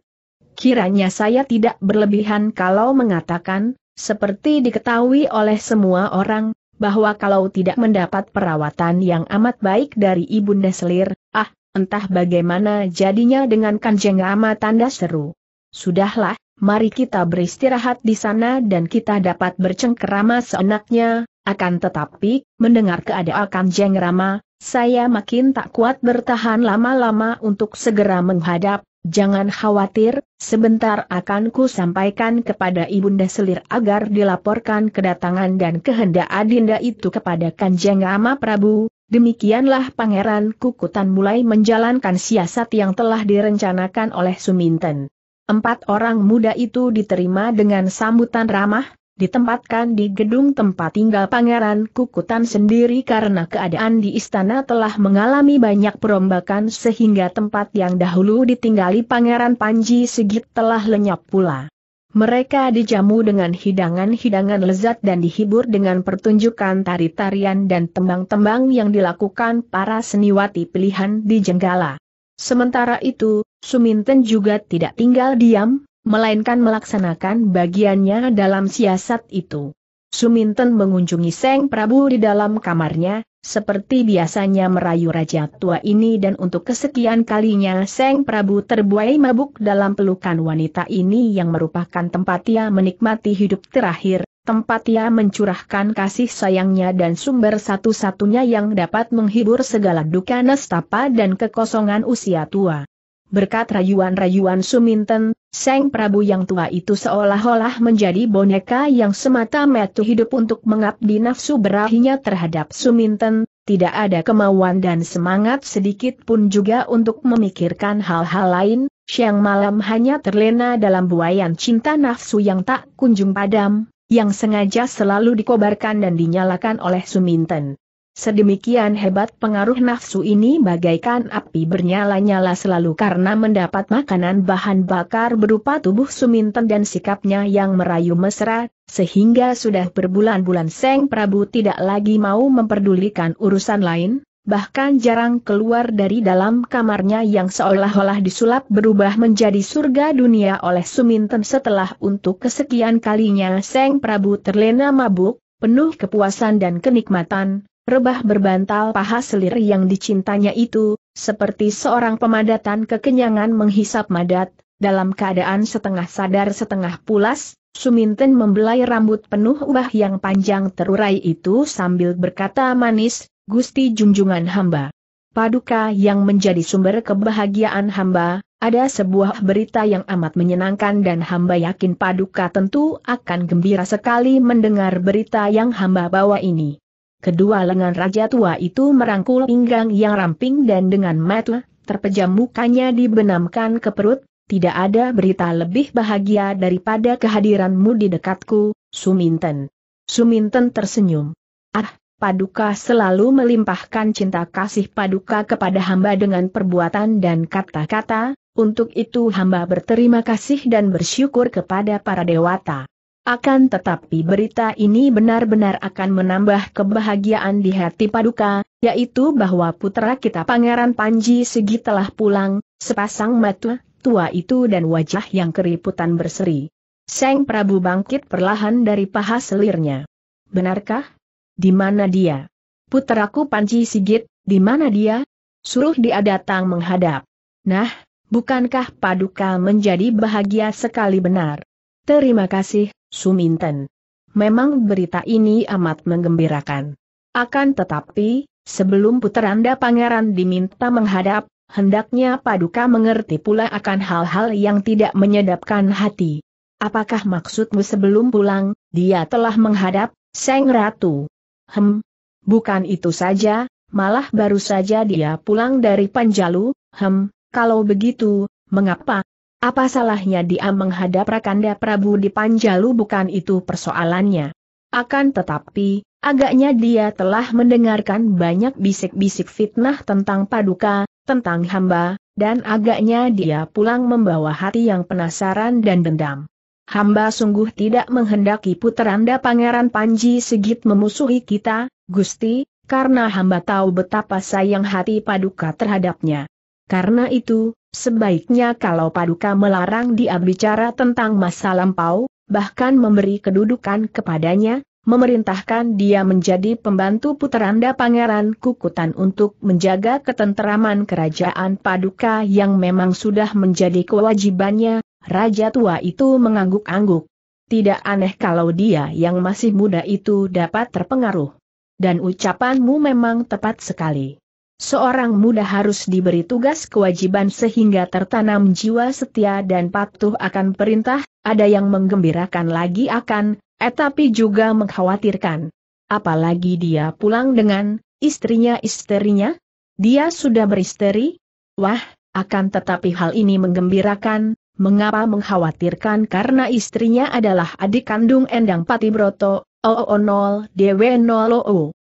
A: Kiranya saya tidak berlebihan kalau mengatakan, seperti diketahui oleh semua orang, bahwa kalau tidak mendapat perawatan yang amat baik dari Ibunda selir, ah, entah bagaimana jadinya dengan Kanjeng Rama tanda seru. Sudahlah, mari kita beristirahat di sana dan kita dapat bercengkerama seenaknya, akan tetapi, mendengar keadaan Kanjeng Rama, saya makin tak kuat bertahan lama-lama untuk segera menghadap, Jangan khawatir, sebentar akan ku sampaikan kepada Ibunda Selir agar dilaporkan kedatangan dan kehendak Adinda itu kepada Kanjeng Rama Prabu. Demikianlah Pangeran Kukutan mulai menjalankan siasat yang telah direncanakan oleh Suminten. Empat orang muda itu diterima dengan sambutan ramah, ditempatkan di gedung tempat tinggal Pangeran Kukutan sendiri karena keadaan di istana telah mengalami banyak perombakan sehingga tempat yang dahulu ditinggali Pangeran Panji Sigit telah lenyap pula. Mereka dijamu dengan hidangan-hidangan lezat dan dihibur dengan pertunjukan tari-tarian dan tembang-tembang yang dilakukan para seniwati pilihan di Jenggala. Sementara itu, Suminten juga tidak tinggal diam, melainkan melaksanakan bagiannya dalam siasat itu. Suminten mengunjungi Seng Prabu di dalam kamarnya, seperti biasanya merayu raja tua ini dan untuk kesekian kalinya Seng Prabu terbuai mabuk dalam pelukan wanita ini yang merupakan tempat ia menikmati hidup terakhir, tempat ia mencurahkan kasih sayangnya dan sumber satu-satunya yang dapat menghibur segala duka nestapa dan kekosongan usia tua. Berkat rayuan-rayuan Suminten, Seng Prabu yang tua itu seolah-olah menjadi boneka yang semata-mata hidup untuk mengabdi nafsu berahinya terhadap Suminten, tidak ada kemauan dan semangat sedikit pun juga untuk memikirkan hal-hal lain, siang malam hanya terlena dalam buayan cinta nafsu yang tak kunjung padam, yang sengaja selalu dikobarkan dan dinyalakan oleh Suminten. Sedemikian hebat pengaruh nafsu ini bagaikan api bernyala-nyala selalu karena mendapat makanan bahan bakar berupa tubuh Suminten dan sikapnya yang merayu mesra, sehingga sudah berbulan-bulan Seng Prabu tidak lagi mau memperdulikan urusan lain, bahkan jarang keluar dari dalam kamarnya yang seolah-olah disulap berubah menjadi surga dunia oleh Suminten setelah untuk kesekian kalinya Seng Prabu terlena mabuk, penuh kepuasan dan kenikmatan, rebah berbantal paha selir yang dicintanya itu, seperti seorang pemadatan kekenyangan menghisap madat, dalam keadaan setengah sadar setengah pulas, Suminten membelai rambut penuh ubah yang panjang terurai itu sambil berkata manis, Gusti Junjungan hamba. Paduka yang menjadi sumber kebahagiaan hamba, ada sebuah berita yang amat menyenangkan dan hamba yakin Paduka tentu akan gembira sekali mendengar berita yang hamba bawa ini. Kedua lengan raja tua itu merangkul pinggang yang ramping dan dengan mata terpejam mukanya dibenamkan ke perut, tidak ada berita lebih bahagia daripada kehadiranmu di dekatku, Suminten. Suminten tersenyum. Ah, Paduka selalu melimpahkan cinta kasih Paduka kepada hamba dengan perbuatan dan kata-kata, untuk itu hamba berterima kasih dan bersyukur kepada para dewata. Akan tetapi berita ini benar-benar akan menambah kebahagiaan di hati Paduka, yaitu bahwa putra kita Pangeran Panji Segi telah pulang, sepasang mata tua itu dan wajah yang keriputan berseri. Seng Prabu bangkit perlahan dari paha selirnya. Benarkah? Di mana dia? Puteraku Panji Sigit, di mana dia? Suruh dia datang menghadap. Nah, bukankah paduka menjadi bahagia sekali benar? Terima kasih, Suminten. Memang berita ini amat menggembirakan. Akan tetapi, sebelum puteranda pangeran diminta menghadap, hendaknya paduka mengerti pula akan hal-hal yang tidak menyedapkan hati. Apakah maksudmu sebelum pulang, dia telah menghadap, Seng Ratu? Hem. Bukan itu saja, malah baru saja dia pulang dari Panjalu, hem, kalau begitu, mengapa? Apa salahnya dia menghadap Rakanda Prabu di Panjalu bukan itu persoalannya. Akan tetapi, agaknya dia telah mendengarkan banyak bisik-bisik fitnah tentang paduka, tentang hamba, dan agaknya dia pulang membawa hati yang penasaran dan dendam. Hamba sungguh tidak menghendaki puteranda Pangeran Panji segit memusuhi kita, Gusti, karena hamba tahu betapa sayang hati Paduka terhadapnya. Karena itu, sebaiknya kalau Paduka melarang dia bicara tentang masa lampau, bahkan memberi kedudukan kepadanya, memerintahkan dia menjadi pembantu puteranda Pangeran Kukutan untuk menjaga ketenteraman kerajaan Paduka yang memang sudah menjadi kewajibannya, Raja tua itu mengangguk-angguk. Tidak aneh kalau dia yang masih muda itu dapat terpengaruh. Dan ucapanmu memang tepat sekali. Seorang muda harus diberi tugas kewajiban sehingga tertanam jiwa setia dan patuh akan perintah, ada yang menggembirakan lagi akan, eh tapi juga mengkhawatirkan. Apalagi dia pulang dengan, istrinya istrinya Dia sudah beristeri? Wah, akan tetapi hal ini menggembirakan, Mengapa mengkhawatirkan karena istrinya adalah adik kandung Endang Patibroto, OO0 DW0O.